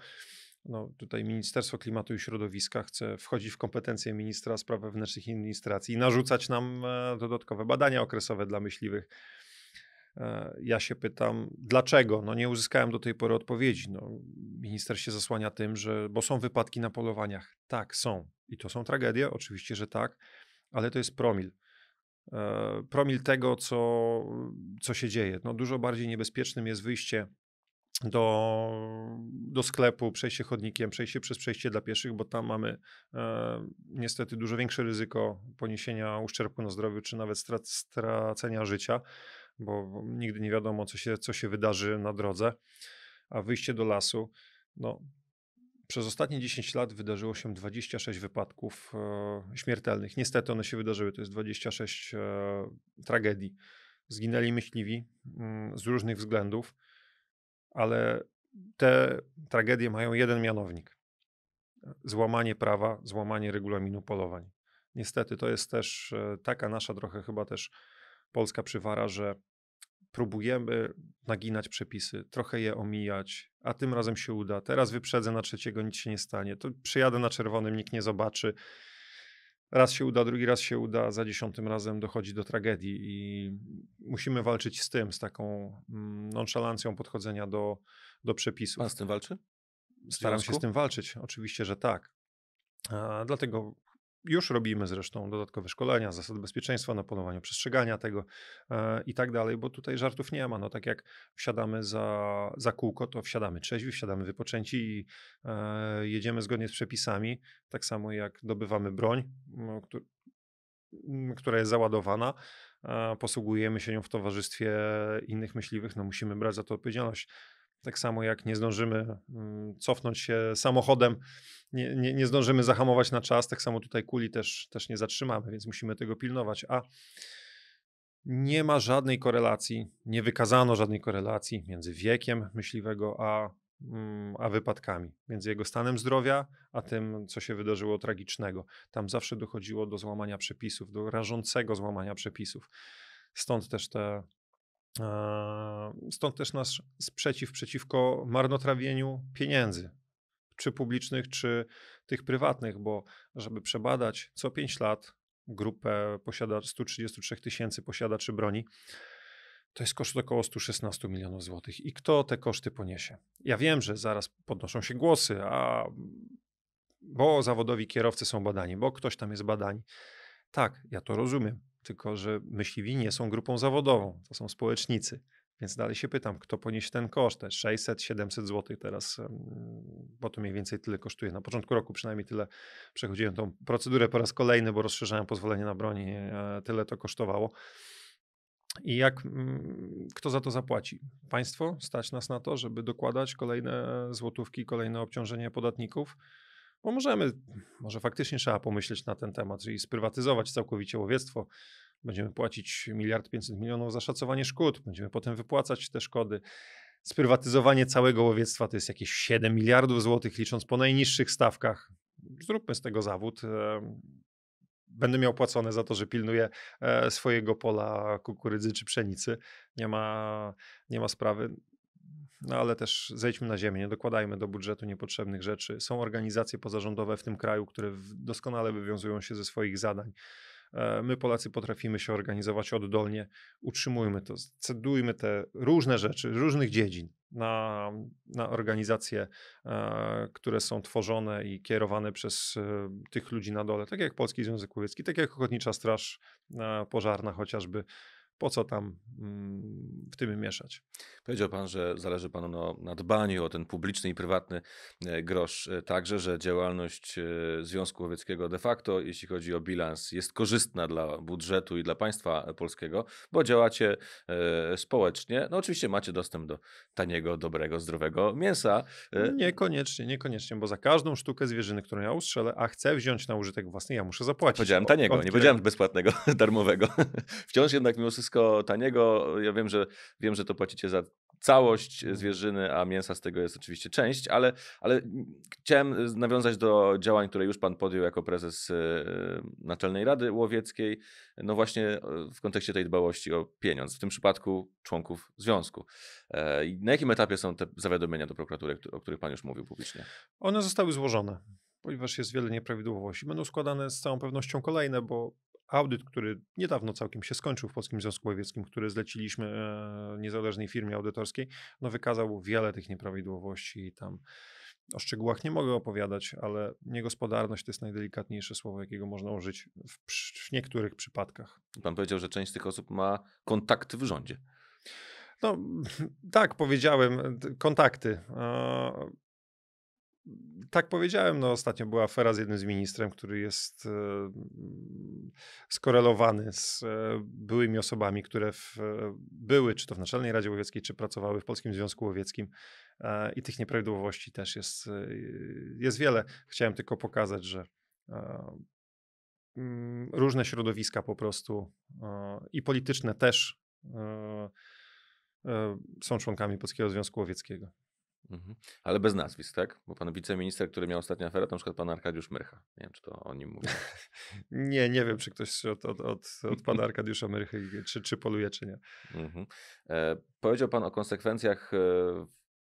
no, tutaj Ministerstwo Klimatu i Środowiska chce wchodzić w kompetencje ministra spraw wewnętrznych i administracji i narzucać nam e, dodatkowe badania okresowe dla myśliwych. E, ja się pytam, dlaczego? No nie uzyskałem do tej pory odpowiedzi. No, minister się zasłania tym, że bo są wypadki na polowaniach. Tak, są. I to są tragedie, oczywiście, że tak, ale to jest promil. E, promil tego, co, co się dzieje. No, dużo bardziej niebezpiecznym jest wyjście do, do sklepu, przejście chodnikiem, przejście przez przejście dla pieszych, bo tam mamy e, niestety dużo większe ryzyko poniesienia uszczerbku na zdrowiu, czy nawet stracenia życia, bo nigdy nie wiadomo, co się, co się wydarzy na drodze. A wyjście do lasu, no, przez ostatnie 10 lat wydarzyło się 26 wypadków e, śmiertelnych. Niestety one się wydarzyły, to jest 26 e, tragedii. Zginęli myśliwi m, mm, z różnych względów ale te tragedie mają jeden mianownik. Złamanie prawa, złamanie regulaminu polowań. Niestety to jest też e, taka nasza trochę chyba też polska przywara, że próbujemy naginać przepisy, trochę je omijać, a tym razem się uda. Teraz wyprzedzę na trzeciego, nic się nie stanie. To przyjadę na czerwonym, nikt nie zobaczy. Raz się uda, drugi raz się uda, za dziesiątym razem dochodzi do tragedii i musimy walczyć z tym, z taką mm, nonszalancją podchodzenia do, do przepisów. Pan z tym walczy? Staram się z tym walczyć, oczywiście, że tak. A, dlatego już robimy zresztą dodatkowe szkolenia, zasady bezpieczeństwa na planowaniu przestrzegania tego e, i tak dalej, bo tutaj żartów nie ma. No tak jak wsiadamy za, za kółko, to wsiadamy trzeźwi, wsiadamy wypoczęci i e, jedziemy zgodnie z przepisami. Tak samo jak dobywamy broń, no, która jest załadowana, e, posługujemy się nią w towarzystwie innych myśliwych, no musimy brać za to odpowiedzialność. Tak samo jak nie zdążymy mm, cofnąć się samochodem, nie, nie, nie zdążymy zahamować na czas, tak samo tutaj kuli też, też nie zatrzymamy, więc musimy tego pilnować. A nie ma żadnej korelacji, nie wykazano żadnej korelacji między wiekiem myśliwego a, mm, a wypadkami, między jego stanem zdrowia a tym, co się wydarzyło tragicznego. Tam zawsze dochodziło do złamania przepisów, do rażącego złamania przepisów. Stąd też te Eee, stąd też nasz sprzeciw przeciwko marnotrawieniu pieniędzy, czy publicznych, czy tych prywatnych, bo żeby przebadać co 5 lat grupę posiada 133 tysięcy posiadaczy broni, to jest koszt około 116 milionów złotych. I kto te koszty poniesie? Ja wiem, że zaraz podnoszą się głosy, a bo zawodowi kierowcy są badani, bo ktoś tam jest badani. Tak, ja to rozumiem tylko że myśliwi nie są grupą zawodową, to są społecznicy. Więc dalej się pytam, kto poniesie ten koszt, te 600-700 zł teraz, bo to mniej więcej tyle kosztuje. Na początku roku przynajmniej tyle przechodziłem tą procedurę po raz kolejny, bo rozszerzałem pozwolenie na broń, e, tyle to kosztowało. I jak kto za to zapłaci? Państwo stać nas na to, żeby dokładać kolejne e, złotówki, kolejne obciążenie podatników. Bo możemy, może faktycznie trzeba pomyśleć na ten temat, czyli sprywatyzować całkowicie łowiectwo. Będziemy płacić miliard 500 milionów za szacowanie szkód, będziemy potem wypłacać te szkody. Sprywatyzowanie całego łowiectwa to jest jakieś 7 miliardów złotych, licząc po najniższych stawkach. Zróbmy z tego zawód. E, będę miał płacone za to, że pilnuję e, swojego pola kukurydzy czy pszenicy. Nie ma, nie ma sprawy. No ale też zejdźmy na ziemię, nie dokładajmy do budżetu niepotrzebnych rzeczy. Są organizacje pozarządowe w tym kraju, które doskonale wywiązują się ze swoich zadań. E, my, Polacy, potrafimy się organizować oddolnie. Utrzymujmy to, cedujmy te różne rzeczy, różnych dziedzin na, na organizacje, e, które są tworzone i kierowane przez e, tych ludzi na dole, tak jak Polski Związek Łowiecki, tak jak Ochotnicza Straż Pożarna chociażby po co tam mm, w tym mieszać. Powiedział pan, że zależy panu no, na dbaniu o ten publiczny i prywatny e, grosz e, także, że działalność e, Związku Łowieckiego de facto, jeśli chodzi o bilans, jest korzystna dla budżetu i dla państwa polskiego, bo działacie społecznie. No oczywiście macie dostęp do taniego, dobrego, zdrowego mięsa. Niekoniecznie, niekoniecznie, bo za każdą sztukę zwierzyny, którą ja ustrzelę, a chcę wziąć na użytek własny, ja muszę zapłacić. Powiedziałem taniego, nie powiedziałem bezpłatnego, darmowego. Wciąż jednak mimo wszystko wszystko taniego. Ja wiem, że wiem, że to płacicie za całość zwierzyny, a mięsa z tego jest oczywiście część, ale, ale chciałem e, nawiązać do działań, które już pan podjął jako prezes e, Naczelnej Rady Łowieckiej, no właśnie e, w kontekście tej dbałości o pieniądz, w tym przypadku członków związku. Na jakim etapie są te zawiadomienia do prokuratury, o których pan już mówił publicznie? One zostały złożone, ponieważ jest wiele nieprawidłowości. Będą składane z całą pewnością kolejne, bo audyt, który niedawno całkiem się skończył w Polskim Związku Łowieckim, który zleciliśmy e, niezależnej firmie audytorskiej, no wykazał wiele tych nieprawidłowości i tam o szczegółach nie mogę opowiadać, ale niegospodarność to jest najdelikatniejsze słowo, jakiego można użyć w, w niektórych przypadkach. Pan powiedział, że część z tych osób ma kontakty w rządzie. No tak, powiedziałem, kontakty. E, tak powiedziałem, no ostatnio była afera z jednym z ministrem, który jest e, skorelowany z e, byłymi osobami, które w, e, były czy to w Naczelnej Radzie Łowieckiej, czy pracowały w Polskim Związku Łowieckim e, i tych nieprawidłowości też jest, e, jest wiele. Chciałem tylko pokazać, że m, mm, różne środowiska po prostu i polityczne też są członkami Polskiego Związku Łowieckiego. Mhm. Ale bez nazwisk, tak? Bo pan wiceminister, który miał ostatnią aferę, to na przykład pan Arkadiusz Myrcha. Nie wiem, czy to o nim mówi. nie, nie wiem, czy ktoś od, od, od, od pana Arkadiusza Myrchy czy, czy poluje, czy nie. Mhm. E, powiedział pan o konsekwencjach e,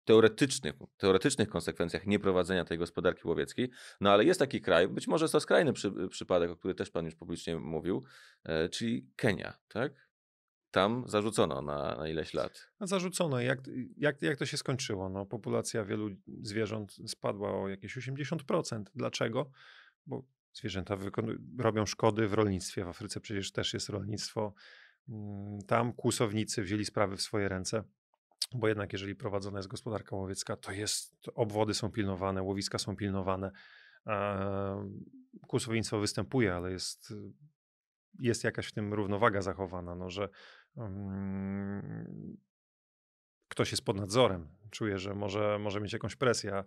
teoretycznych, teoretycznych konsekwencjach nieprowadzenia tej gospodarki łowieckiej. No ale jest taki kraj, być może jest to skrajny przy, przypadek, o który też pan już publicznie mówił, e, czyli Kenia, tak? tam zarzucono na, na ileś lat. A no, zarzucono. Jak, jak, jak to się skończyło? No, populacja wielu zwierząt spadła o jakieś 80%. Dlaczego? Bo zwierzęta robią szkody w rolnictwie. W Afryce przecież też jest rolnictwo. Mm, tam kłusownicy wzięli sprawy w swoje ręce. Bo jednak, jeżeli prowadzona jest gospodarka łowiecka, to jest to obwody są pilnowane, łowiska są pilnowane. Kłusownictwo występuje, ale jest jest jakaś w tym równowaga zachowana, no, że ktoś jest pod nadzorem, czuje, że może, może mieć jakąś presję.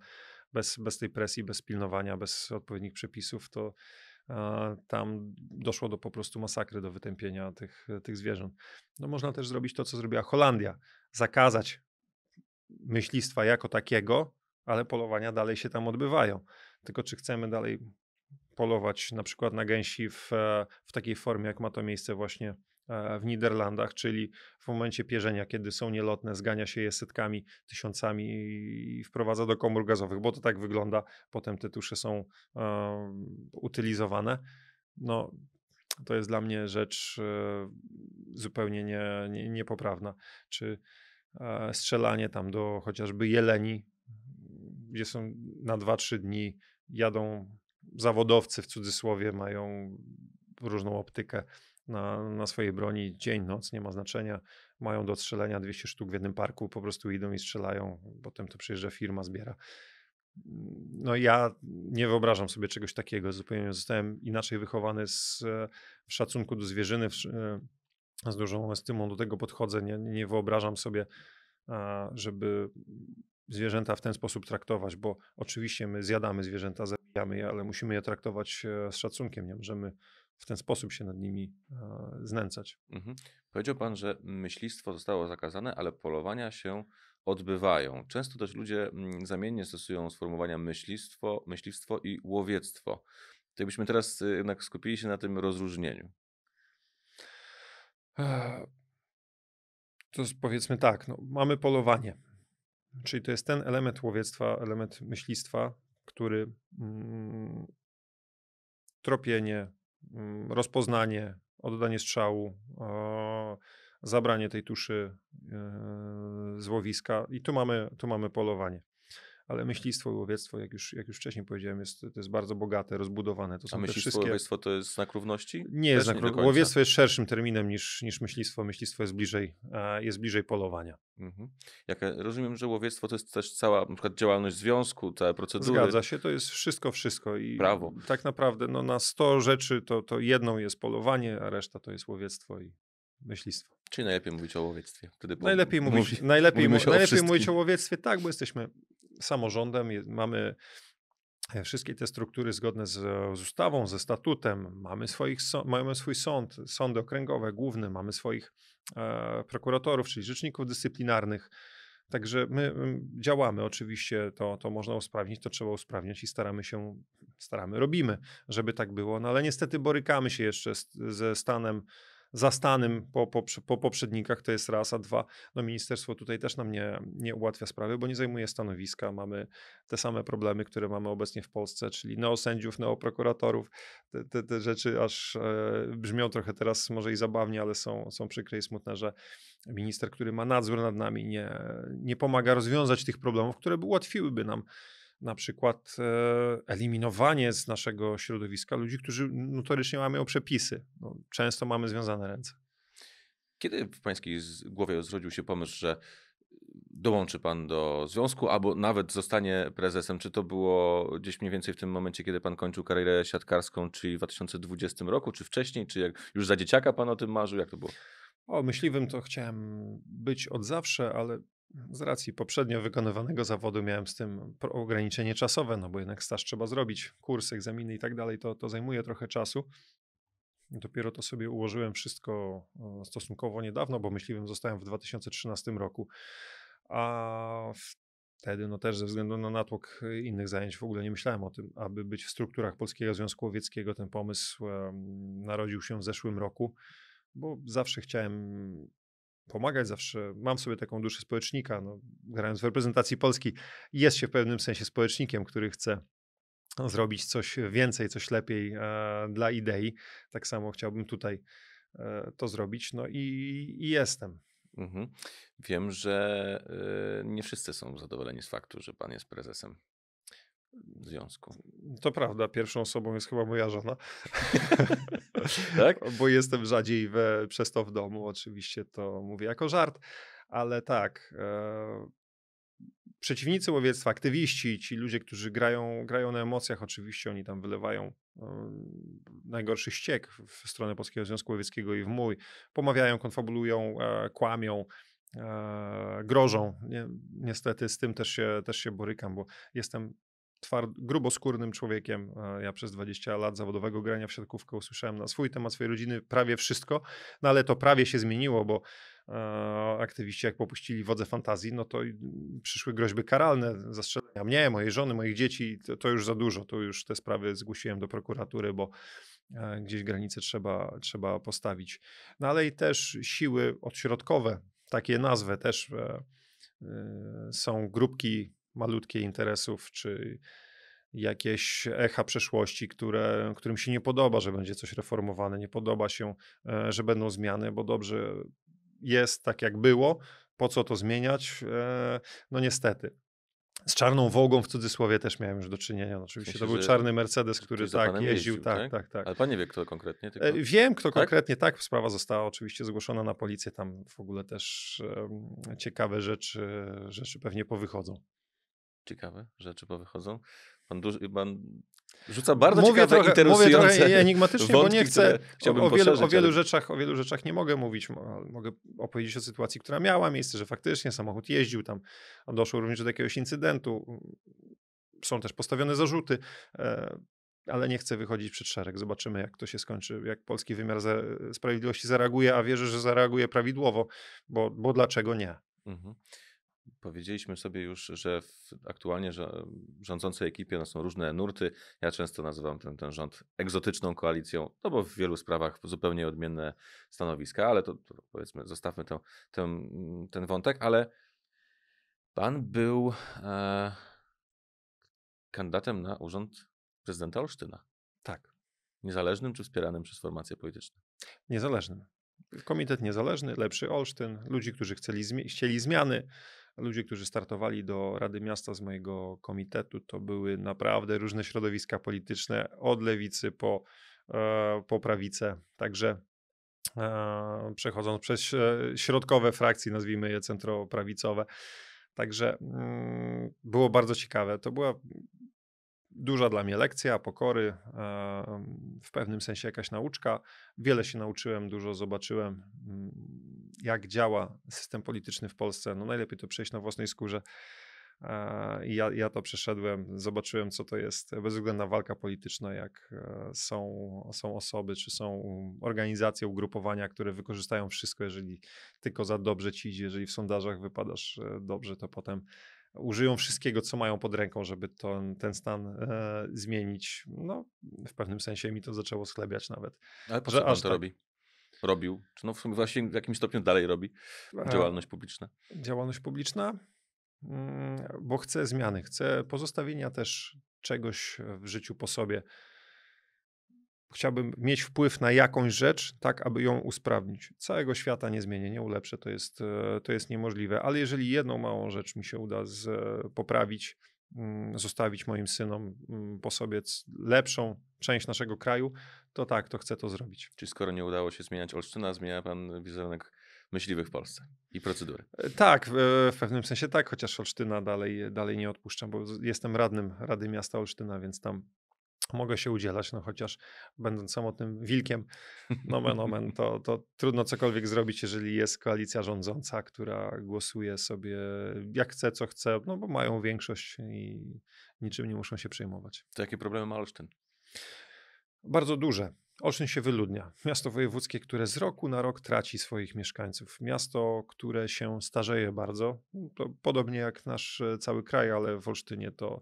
Bez, bez tej presji, bez pilnowania, bez odpowiednich przepisów, to tam doszło do po prostu masakry, do wytępienia tych, tych zwierząt. No można też zrobić to, co zrobiła Holandia. Zakazać myślistwa jako takiego, ale polowania dalej się tam odbywają. Tylko czy chcemy dalej polować na przykład na gęsi w, w takiej formie, jak ma to miejsce właśnie E, w Niderlandach, czyli w momencie pierzenia, kiedy są nielotne, zgania się je setkami, tysiącami i wprowadza do komór gazowych, bo to tak wygląda. Potem te tusze są utylizowane. No, to jest dla mnie rzecz e, zupełnie nie, nie, niepoprawna. Czy e, strzelanie tam do chociażby jeleni, gdzie są na 2-3 dni, jadą zawodowcy w cudzysłowie, mają różną optykę na, na swojej broni dzień, noc, nie ma znaczenia. Mają do strzelenia 200 sztuk w jednym parku, po prostu idą i strzelają. Potem to przyjeżdża firma, zbiera. No ja nie wyobrażam sobie czegoś takiego. Zupełnie zostałem inaczej wychowany z, w szacunku do zwierzyny, w, e, z dużą estymą do tego podchodzę. Nie, nie wyobrażam sobie, żeby zwierzęta w ten sposób traktować, bo oczywiście my zjadamy zwierzęta, zabijamy je, ale musimy je traktować e, z szacunkiem. Nie możemy w ten sposób się nad nimi e, znęcać. Mhm. Powiedział Pan, że myślistwo zostało zakazane, ale polowania się odbywają. Często też ludzie mm, zamiennie stosują sformułowania myślistwo, myśliwstwo i łowiectwo. To teraz y, jednak skupili się na tym rozróżnieniu. E, to jest, powiedzmy tak, no, mamy polowanie. Czyli to jest ten element łowiectwa, element myślistwa, który mm, tropienie, Mm, rozpoznanie, oddanie strzału, zabranie tej tuszy e, z łowiska i tu mamy, tu mamy polowanie ale tak. myślistwo i łowiectwo, jak już, jak już wcześniej powiedziałem, jest, to jest bardzo bogate, rozbudowane. To są A myślistwo wszystkie... łowiectwo to jest znak równości? Nie, jest znak... równości. łowiectwo jest szerszym terminem niż, niż myślistwo. Myślistwo jest bliżej, e, jest bliżej polowania. Mhm. Jak e, rozumiem, że łowiectwo to jest też cała na przykład działalność związku, te procedury. Zgadza się, to jest wszystko, wszystko. I Prawo. Tak naprawdę no, na 100 rzeczy to, to jedną jest polowanie, a reszta to jest łowiectwo i myślistwo. Czyli najlepiej mówić o łowiectwie. Wtedy najlepiej mówić, najlepiej, najlepiej mówić o łowiectwie, tak, bo jesteśmy samorządem, mamy e, wszystkie te struktury zgodne z, e, z, ustawą, ze statutem, mamy, swoich, mamy swój sąd, sądy okręgowe, główne, mamy swoich e, prokuratorów, czyli rzeczników dyscyplinarnych. Także my działamy, oczywiście to, to można usprawnić, to trzeba usprawniać i staramy się, staramy, robimy, żeby tak było, no ale niestety borykamy się jeszcze z, ze stanem za Stanem po, po, po poprzednikach, to jest raz, a dwa, no ministerstwo tutaj też nam nie, nie ułatwia sprawy, bo nie zajmuje stanowiska, mamy te same problemy, które mamy obecnie w Polsce, czyli neosędziów, neoprokuratorów, te, te, te rzeczy aż e, brzmią trochę teraz może i zabawnie, ale są, są przykre i smutne, że minister, który ma nadzór nad nami, nie, nie pomaga rozwiązać tych problemów, które ułatwiłyby nam na przykład e, eliminowanie z naszego środowiska ludzi, którzy notorycznie łamią przepisy. No, często mamy związane ręce. Kiedy w pańskiej głowie zrodził się pomysł, że dołączy pan do związku albo nawet zostanie prezesem? Czy to było gdzieś mniej więcej w tym momencie, kiedy pan kończył karierę siatkarską, czyli w 2020 roku, czy wcześniej, czy jak już za dzieciaka pan o tym marzył? Jak to było? O myśliwym to chciałem być od zawsze, ale z racji poprzednio wykonywanego zawodu miałem z tym ograniczenie czasowe, no bo jednak staż trzeba zrobić, kursy, egzaminy i tak dalej, to, to zajmuje trochę czasu. Dopiero to sobie ułożyłem wszystko stosunkowo niedawno, bo myśliwym zostałem w 2013 roku. A wtedy, no też ze względu na natłok e, innych zajęć, w ogóle nie myślałem o tym, aby być w strukturach Polskiego Związku Łowieckiego. Ten pomysł um, narodził się w zeszłym roku, bo zawsze chciałem pomagać, zawsze mam sobie taką duszę społecznika, no, grając w reprezentacji Polski, jest się w pewnym sensie społecznikiem, który chce zrobić coś więcej, coś lepiej e, dla idei. Tak samo chciałbym tutaj e, to zrobić, no i, i jestem. Mhm. Wiem, że y, nie wszyscy są zadowoleni z faktu, że pan jest prezesem związku. To prawda, pierwszą osobą jest chyba moja żona. tak? Bo jestem rzadziej we, przez to w domu, oczywiście to mówię jako żart, ale tak. E, przeciwnicy łowiectwa, aktywiści, ci ludzie, którzy grają, grają na emocjach, oczywiście oni tam wylewają e, najgorszy ściek w stronę Polskiego Związku Łowieckiego i w mój. Pomawiają, konfabulują, e, kłamią e, grożą. niestety z tym też się, też się borykam, bo jestem tward, gruboskórnym człowiekiem. E, ja przez 20 lat zawodowego grania w siatkówkę usłyszałem na swój temat swojej rodziny prawie wszystko, no ale to prawie się zmieniło, bo e, aktywiści jak popuścili wodze fantazji, no to mm, przyszły groźby karalne, zastrzelenia mnie, mojej żony, moich dzieci, to, to już za dużo, to już te sprawy zgłosiłem do prokuratury, bo e, gdzieś granice trzeba, trzeba postawić. No ale i też siły odśrodkowe, takie nazwę też są grupki malutkie interesów, czy jakieś echa przeszłości, które, którym się nie podoba, że będzie coś reformowane, nie podoba się, e, że będą zmiany, bo dobrze jest tak jak było, po co to zmieniać? E, no niestety. Z czarną wogą w cudzysłowie też miałem już do czynienia. No, oczywiście to był czarny Mercedes, który tak jeździł, tak, tak, tak, tak. Ale pan nie wie, kto konkretnie? Tylko... E, wiem, kto tak? konkretnie, tak. Sprawa została oczywiście zgłoszona na policję. Tam w ogóle też um, ciekawe rzeczy, rzeczy pewnie powychodzą ciekawe rzeczy powychodzą. Pan, duży, pan rzuca bardzo mówię ciekawe, trochę, interesujące Mówię trochę enigmatycznie, wątki, bo nie chcę o wielu, o, wielu, rzeczach, o wielu rzeczach nie mogę mówić. Mogę opowiedzieć o sytuacji, która miała miejsce, że faktycznie samochód jeździł tam. Doszło również do jakiegoś incydentu. Są też postawione zarzuty e, ale nie chcę wychodzić przed szereg. Zobaczymy, jak to się skończy, jak polski wymiar za sprawiedliwości zareaguje, a wierzę, że zareaguje prawidłowo, bo, bo dlaczego nie? Mhm. Powiedzieliśmy sobie już, że w aktualnie rządzącej ekipie no, są różne nurty. Ja często nazywam ten, ten rząd egzotyczną koalicją, no bo w wielu sprawach zupełnie odmienne stanowiska, ale to, to powiedzmy, zostawmy ten, ten wątek. Ale pan był e, kandydatem na urząd prezydenta Olsztyna. Tak. Niezależnym czy wspieranym przez formacje polityczne? Niezależnym. Komitet niezależny, lepszy Olsztyn, ludzi, którzy chcieli, zmiany Ludzie, którzy startowali do Rady Miasta z mojego komitetu, to były naprawdę różne środowiska polityczne, od lewicy po, e, po prawicę. Także e, przechodząc przez środkowe frakcje, nazwijmy je centroprawicowe. Także mm, było bardzo ciekawe. To była duża dla mnie lekcja pokory, e, w pewnym sensie jakaś nauczka. Wiele się nauczyłem, dużo zobaczyłem. Mm, jak działa system polityczny w Polsce, no najlepiej to przejść na własnej skórze. Ja, ja to przeszedłem, zobaczyłem, co to jest e, bezwzględna walka polityczna, jak e, są, są osoby czy są organizacje, ugrupowania, które wykorzystają wszystko, jeżeli tylko za dobrze ci idzie, jeżeli w sondażach wypadasz e, dobrze, to potem użyją wszystkiego, co mają pod ręką, żeby ten, ten stan e, zmienić. No, w pewnym sensie mi to zaczęło schlebiać nawet. Ale po co to tak... robi? robił, czy no w sumie właśnie w jakimś stopniu dalej robi e, działalność publiczna? Działalność publiczna, mm, bo chce zmiany, chce pozostawienia też czegoś w życiu po sobie. Chciałbym mieć wpływ na jakąś rzecz, tak aby ją usprawnić. Całego świata nie zmienię, nie ulepszę, to jest, e, to jest niemożliwe, ale jeżeli jedną małą rzecz mi się uda z, e, poprawić, Mm, zostawić moim synom mm, po sobie lepszą część naszego kraju, to tak, to chcę to zrobić. Czyli skoro nie udało się zmieniać Olsztyna, zmienia pan wizerunek myśliwych w Polsce i procedury. E, tak, w pewnym sensie tak, chociaż Olsztyna dalej, dalej nie odpuszczam, bo jestem radnym Rady Miasta Olsztyna, więc tam mogę się udzielać, no chociaż będąc samotnym wilkiem, nomen omen, no to, to trudno cokolwiek zrobić, jeżeli jest koalicja rządząca, która głosuje sobie jak chce, co chce, no bo mają większość i niczym nie muszą się przejmować. To jakie problemy ma Olsztyn? Bardzo duże. Olsztyn się wyludnia. Miasto wojewódzkie, które z roku na rok traci swoich mieszkańców. Miasto, które się starzeje bardzo, podobnie jak nasz e, cały kraj, ale w Olsztynie to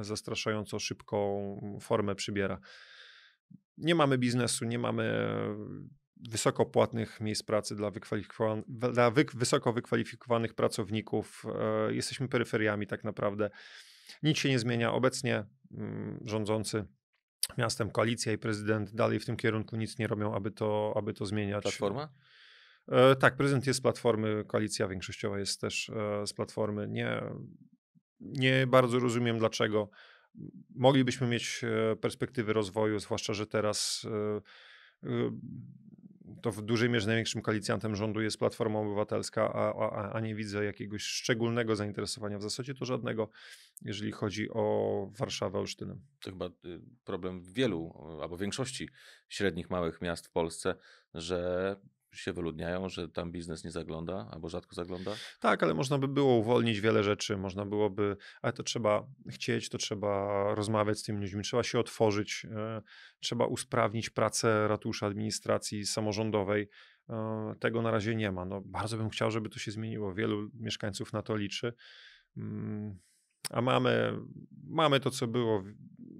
zastraszająco szybką formę przybiera. Nie mamy biznesu, nie mamy wysoko płatnych miejsc pracy dla, wykwalifikowan dla wy wysoko wykwalifikowanych pracowników. E, jesteśmy peryferiami tak naprawdę. Nic się nie zmienia. Obecnie mm, rządzący miastem koalicja i prezydent dalej w tym kierunku nic nie robią, aby to, aby to zmieniać. Platforma? E, tak, prezydent jest z Platformy, koalicja większościowa jest też e, z Platformy. Nie, nie bardzo rozumiem dlaczego. Moglibyśmy mieć e, perspektywy rozwoju, zwłaszcza, że teraz e, e, to w dużej mierze największym koalicjantem rządu jest Platforma Obywatelska, a, a, a, nie widzę jakiegoś szczególnego zainteresowania, w zasadzie to żadnego, jeżeli chodzi o Warszawę, Olsztynę. To chyba y, problem wielu albo większości średnich, małych miast w Polsce, że się wyludniają, że tam biznes nie zagląda albo rzadko zagląda? Tak, ale można by było uwolnić wiele rzeczy, można byłoby, ale to trzeba chcieć, to trzeba rozmawiać z tymi ludźmi, trzeba się otworzyć, e, trzeba usprawnić pracę ratusza, administracji samorządowej. E, tego na razie nie ma. No, bardzo bym chciał, żeby to się zmieniło. Wielu mieszkańców na to liczy. Mm, a mamy, mamy to, co było.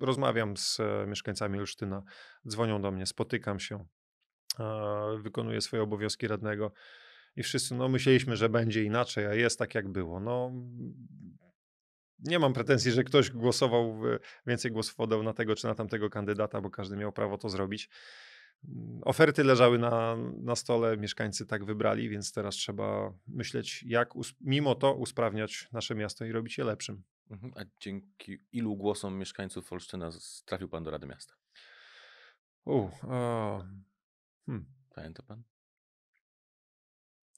Rozmawiam z mieszkańcami Olsztyna, dzwonią do mnie, spotykam się, wykonuje swoje obowiązki radnego. I wszyscy no, myśleliśmy, że będzie inaczej, a jest tak, jak było. No, nie mam pretensji, że ktoś głosował, e, więcej głosów oddał na tego czy na tamtego kandydata, bo każdy miał prawo to zrobić. Mm, oferty leżały na, na stole, mieszkańcy tak wybrali, więc teraz trzeba myśleć, jak mimo to usprawniać nasze miasto i robić je lepszym. Mhm, a dzięki ilu głosom mieszkańców Olsztyna trafił pan do Rady Miasta? U, o, Hmm. Pamięta pan?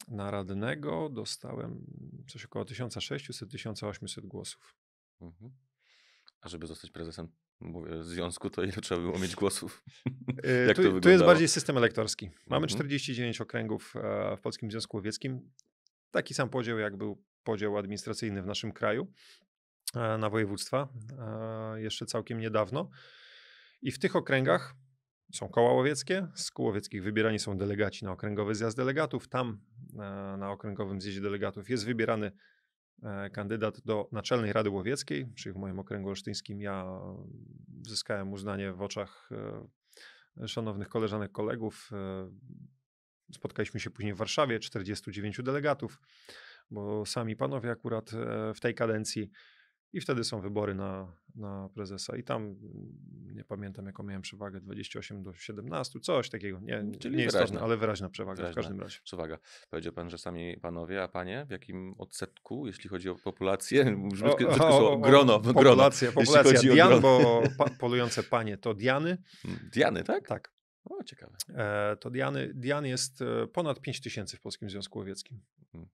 Na radnego dostałem coś około 1600-1800 głosów. Mhm. A żeby zostać prezesem mówię, związku, to ile trzeba było mieć głosów? E, jak tu, to tu jest bardziej system elektorski. Mamy mhm. 49 okręgów e, w Polskim Związku Łowieckim. Taki sam podział, jak był podział administracyjny w naszym kraju e, na województwa jeszcze całkiem niedawno. I w tych okręgach są koła łowieckie, z kół łowieckich wybierani są delegaci na okręgowy zjazd delegatów. Tam na, e, na okręgowym zjeździe delegatów jest wybierany e, kandydat do Naczelnej Rady Łowieckiej, czyli w moim okręgu olsztyńskim ja zyskałem uznanie w oczach e, szanownych koleżanek, kolegów. Spotkaliśmy się później w Warszawie, 49 delegatów, bo sami panowie akurat w tej kadencji i wtedy są wybory na, na prezesa. I tam nie pamiętam, jaką miałem przewagę 28 do 17, coś takiego. Nie, mm, Czyli nie ale wyraźna przewaga wyraźna w każdym razie. Przewaga. Powiedział pan, że sami panowie, a panie w jakim odsetku, jeśli chodzi o populację? o, o, o, o, grono. Populacja, grono, populacja Dian, grono. bo pa, polujące panie to Diany. Mm, Diany, tak? Tak. O, ciekawe. E, to Diany, Dian jest e, ponad 5 tysięcy w Polskim Związku Łowieckim. Hmm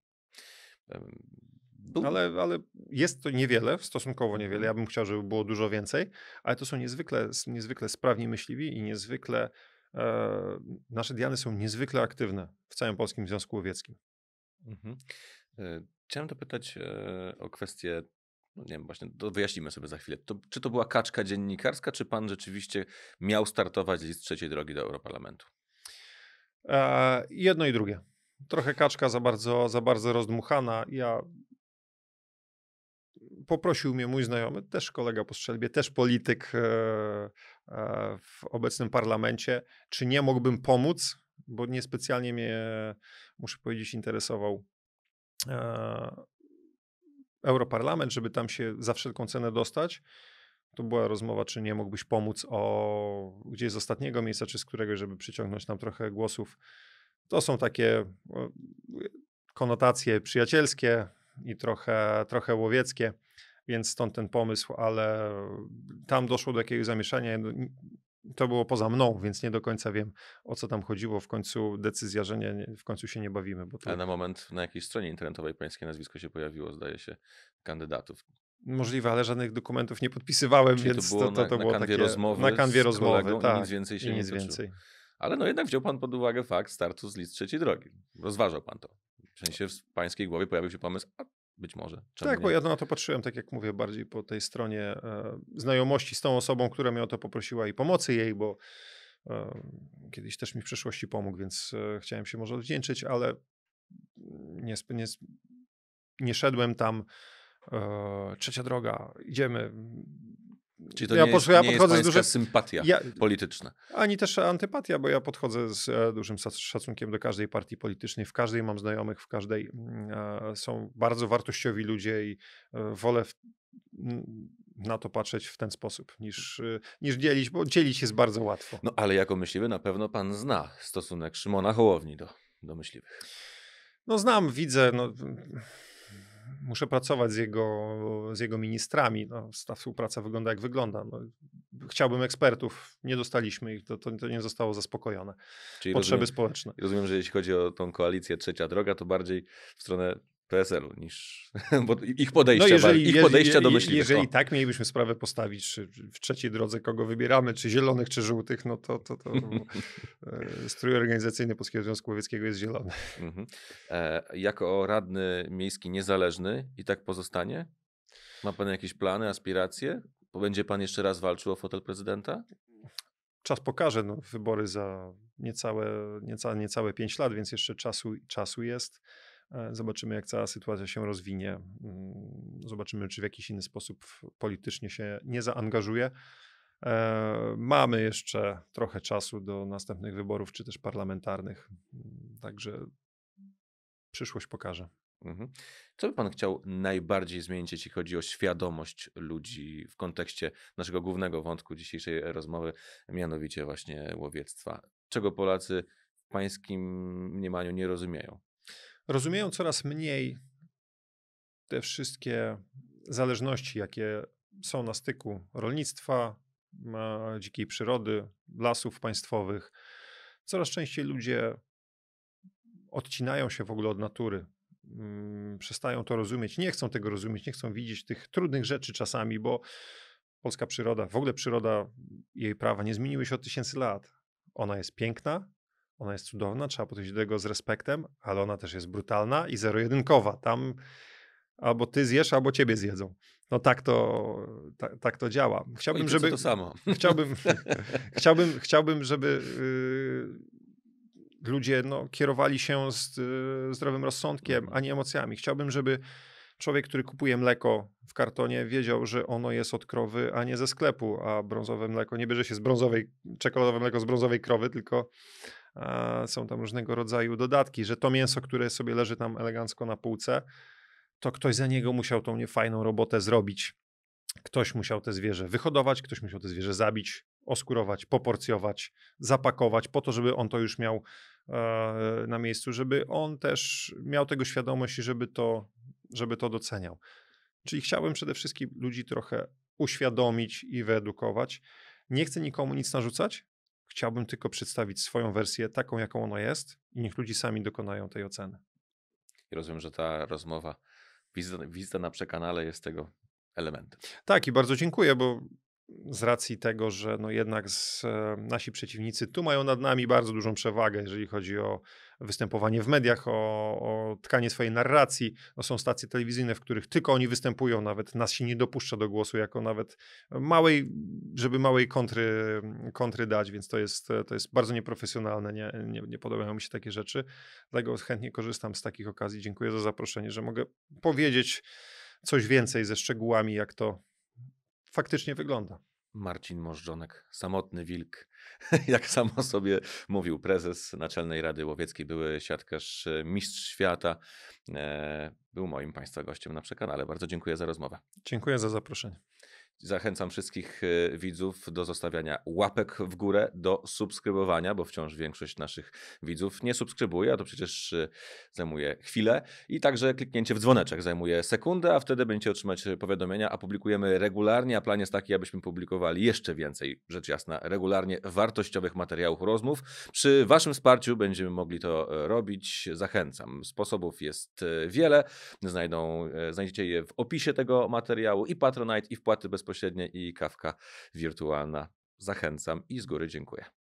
ale, ale jest to niewiele, stosunkowo niewiele. Mhm. Ja bym chciał, żeby było dużo więcej, ale to są niezwykle, niezwykle sprawni myśliwi i niezwykle e, nasze Diany są niezwykle aktywne w całym Polskim Związku Łowieckim. Mhm. E, chciałem dopytać e, o kwestię no nie wiem, właśnie, to wyjaśnimy sobie za chwilę. To, czy to była kaczka dziennikarska, czy pan rzeczywiście miał startować z trzeciej drogi do Europarlamentu? E, jedno i drugie. Trochę kaczka za bardzo, za bardzo rozdmuchana. Ja poprosił mnie mój znajomy, też kolega po strzelbie, też polityk e, e, w obecnym parlamencie, czy nie mógłbym pomóc, bo niespecjalnie mnie, muszę powiedzieć, interesował e, Europarlament, żeby tam się za wszelką cenę dostać. To była rozmowa, czy nie mógłbyś pomóc o gdzieś z ostatniego miejsca, czy z któregoś, żeby przyciągnąć tam trochę głosów. To są takie konotacje przyjacielskie i trochę, trochę łowieckie więc stąd ten pomysł, ale tam doszło do jakiegoś zamieszania. No, to było poza mną, więc nie do końca wiem, o co tam chodziło. W końcu decyzja, że nie, w końcu się nie bawimy. Bo Ale na moment na jakiejś stronie internetowej pańskie nazwisko się pojawiło, zdaje się, kandydatów. Możliwe, ale żadnych dokumentów nie podpisywałem, Czyli więc to, było to, to, to na, było na kanwie takie, rozmowy. Na kanwie rozmowy, kolegą, tak. Nic więcej się nic nie więcej. Ale no jednak wziął pan pod uwagę fakt startu z list trzeciej drogi. Rozważał pan to. W sensie w pańskiej głowie pojawił się pomysł, a być może. Czemu tak, nie? bo ja na to patrzyłem, tak jak mówię, bardziej po tej stronie e, znajomości z tą osobą, która mnie o to poprosiła i pomocy jej, bo e, kiedyś też mi w przeszłości pomógł, więc e, chciałem się może odwdzięczyć, ale nie, nie, nie szedłem tam. E, trzecia droga, idziemy, Czyli to ja nie, jest, ja nie jest z sympatia ja... polityczna. Ani też antypatia, bo ja podchodzę z e, dużym szacunkiem do każdej partii politycznej. W każdej mam znajomych, w każdej mm, e, są bardzo wartościowi ludzie i e, wolę w na to patrzeć w ten sposób, niż, niż dzielić, bo dzielić jest bardzo łatwo. No ale jako myśliwy na pewno pan zna stosunek Szymona Hołowni do, do myśliwych. No znam, widzę. No, muszę pracować z jego, z jego ministrami. No, ta współpraca wygląda jak wygląda. No, chciałbym ekspertów, nie dostaliśmy ich, to, to, to nie zostało zaspokojone. Czyli Potrzeby rozumiem, społeczne. Rozumiem, że jeśli chodzi o tą koalicję Trzecia Droga, to bardziej w stronę PSL-u niż ich podejścia, no jeżeli, ich podejścia do myśliwych. Jeżeli o. tak mielibyśmy sprawę postawić czy w trzeciej drodze, kogo wybieramy, czy zielonych, czy żółtych, no to, to, to e, strój organizacyjny Polskiego Związku Łowieckiego jest zielony. Mhm. E, jako radny miejski niezależny i tak pozostanie? Ma pan jakieś plany, aspiracje? Będzie pan jeszcze raz walczył o fotel prezydenta? Czas pokaże. No, wybory za niecałe, niecałe, niecałe 5 lat, więc jeszcze czasu, czasu jest. E, zobaczymy, jak cała sytuacja się rozwinie. Mm, zobaczymy, czy w jakiś inny sposób politycznie się nie zaangażuje. E, mamy jeszcze trochę czasu do następnych wyborów, czy też parlamentarnych. Mm, także przyszłość pokaże. Mhm. Co by pan chciał najbardziej zmienić, jeśli chodzi o świadomość ludzi w kontekście naszego głównego wątku dzisiejszej e, rozmowy, mianowicie właśnie łowiectwa? Czego Polacy w pańskim mniemaniu nie rozumieją? rozumieją coraz mniej te wszystkie zależności, jakie są na styku rolnictwa, dzikiej przyrody, lasów państwowych. Coraz częściej ludzie odcinają się w ogóle od natury. Mm, przestają to rozumieć, nie chcą tego rozumieć, nie chcą widzieć tych trudnych rzeczy czasami, bo polska przyroda, w ogóle przyroda, jej prawa nie zmieniły się od tysięcy lat. Ona jest piękna, ona jest cudowna, trzeba podejść do tego z respektem, ale ona też jest brutalna i zero-jedynkowa. Tam albo ty zjesz, albo ciebie zjedzą. No tak to, tak, tak to działa. Chciałbym, żeby... to samo. Chciałbym, chciałbym, chciałbym żeby yy, ludzie no, kierowali się z, yy, zdrowym rozsądkiem, mhm. a nie emocjami. Chciałbym, żeby człowiek, który kupuje mleko w kartonie, wiedział, że ono jest od krowy, a nie ze sklepu, a brązowe mleko nie bierze się z brązowej, czekoladowe mleko z brązowej krowy, tylko są tam różnego rodzaju dodatki, że to mięso, które sobie leży tam elegancko na półce, to ktoś za niego musiał tą niefajną robotę zrobić. Ktoś musiał te zwierzę wyhodować, ktoś musiał te zwierzę zabić, oskurować, poporcjować, zapakować, po to, żeby on to już miał e, na miejscu, żeby on też miał tego świadomość i żeby to, żeby to doceniał. Czyli chciałbym przede wszystkim ludzi trochę uświadomić i wyedukować. Nie chcę nikomu nic narzucać, Chciałbym tylko przedstawić swoją wersję, taką jaką ona jest, i niech ludzie sami dokonają tej oceny. I rozumiem, że ta rozmowa, wizyta, wizyta na przekanale jest tego elementem. Tak, i bardzo dziękuję, bo z racji tego, że no jednak z, e, nasi przeciwnicy tu mają nad nami bardzo dużą przewagę, jeżeli chodzi o występowanie w mediach, o, o tkanie swojej narracji. No, są stacje telewizyjne, w których tylko oni występują, nawet nas się nie dopuszcza do głosu jako nawet małej, żeby małej kontry, kontry dać, więc to jest, to jest bardzo nieprofesjonalne, nie, nie, nie podobają mi się takie rzeczy. Dlatego chętnie korzystam z takich okazji. Dziękuję za zaproszenie, że mogę powiedzieć coś więcej ze szczegółami, jak to faktycznie wygląda. Marcin Możdżonek, samotny wilk jak samo sobie mówił prezes Naczelnej Rady Łowieckiej, były siatkarz, e, mistrz świata, e, był moim Państwa gościem na przekanale. Bardzo dziękuję za rozmowę. Dziękuję za zaproszenie. Zachęcam wszystkich e, widzów do zostawiania łapek w górę, do subskrybowania, bo wciąż większość naszych widzów nie subskrybuje, a to przecież e, zajmuje chwilę. I także kliknięcie w dzwoneczek zajmuje sekundę, a wtedy będziecie otrzymać e, powiadomienia, a publikujemy regularnie, a plan jest taki, abyśmy publikowali jeszcze więcej, rzecz jasna, regularnie wartościowych materiałów rozmów. Przy Waszym wsparciu będziemy mogli to robić. Zachęcam. Sposobów jest wiele. Znajdą, znajdziecie je w opisie tego materiału i Patronite, i wpłaty bezpośrednie bezpośrednie i kawka wirtualna. Zachęcam i z góry dziękuję.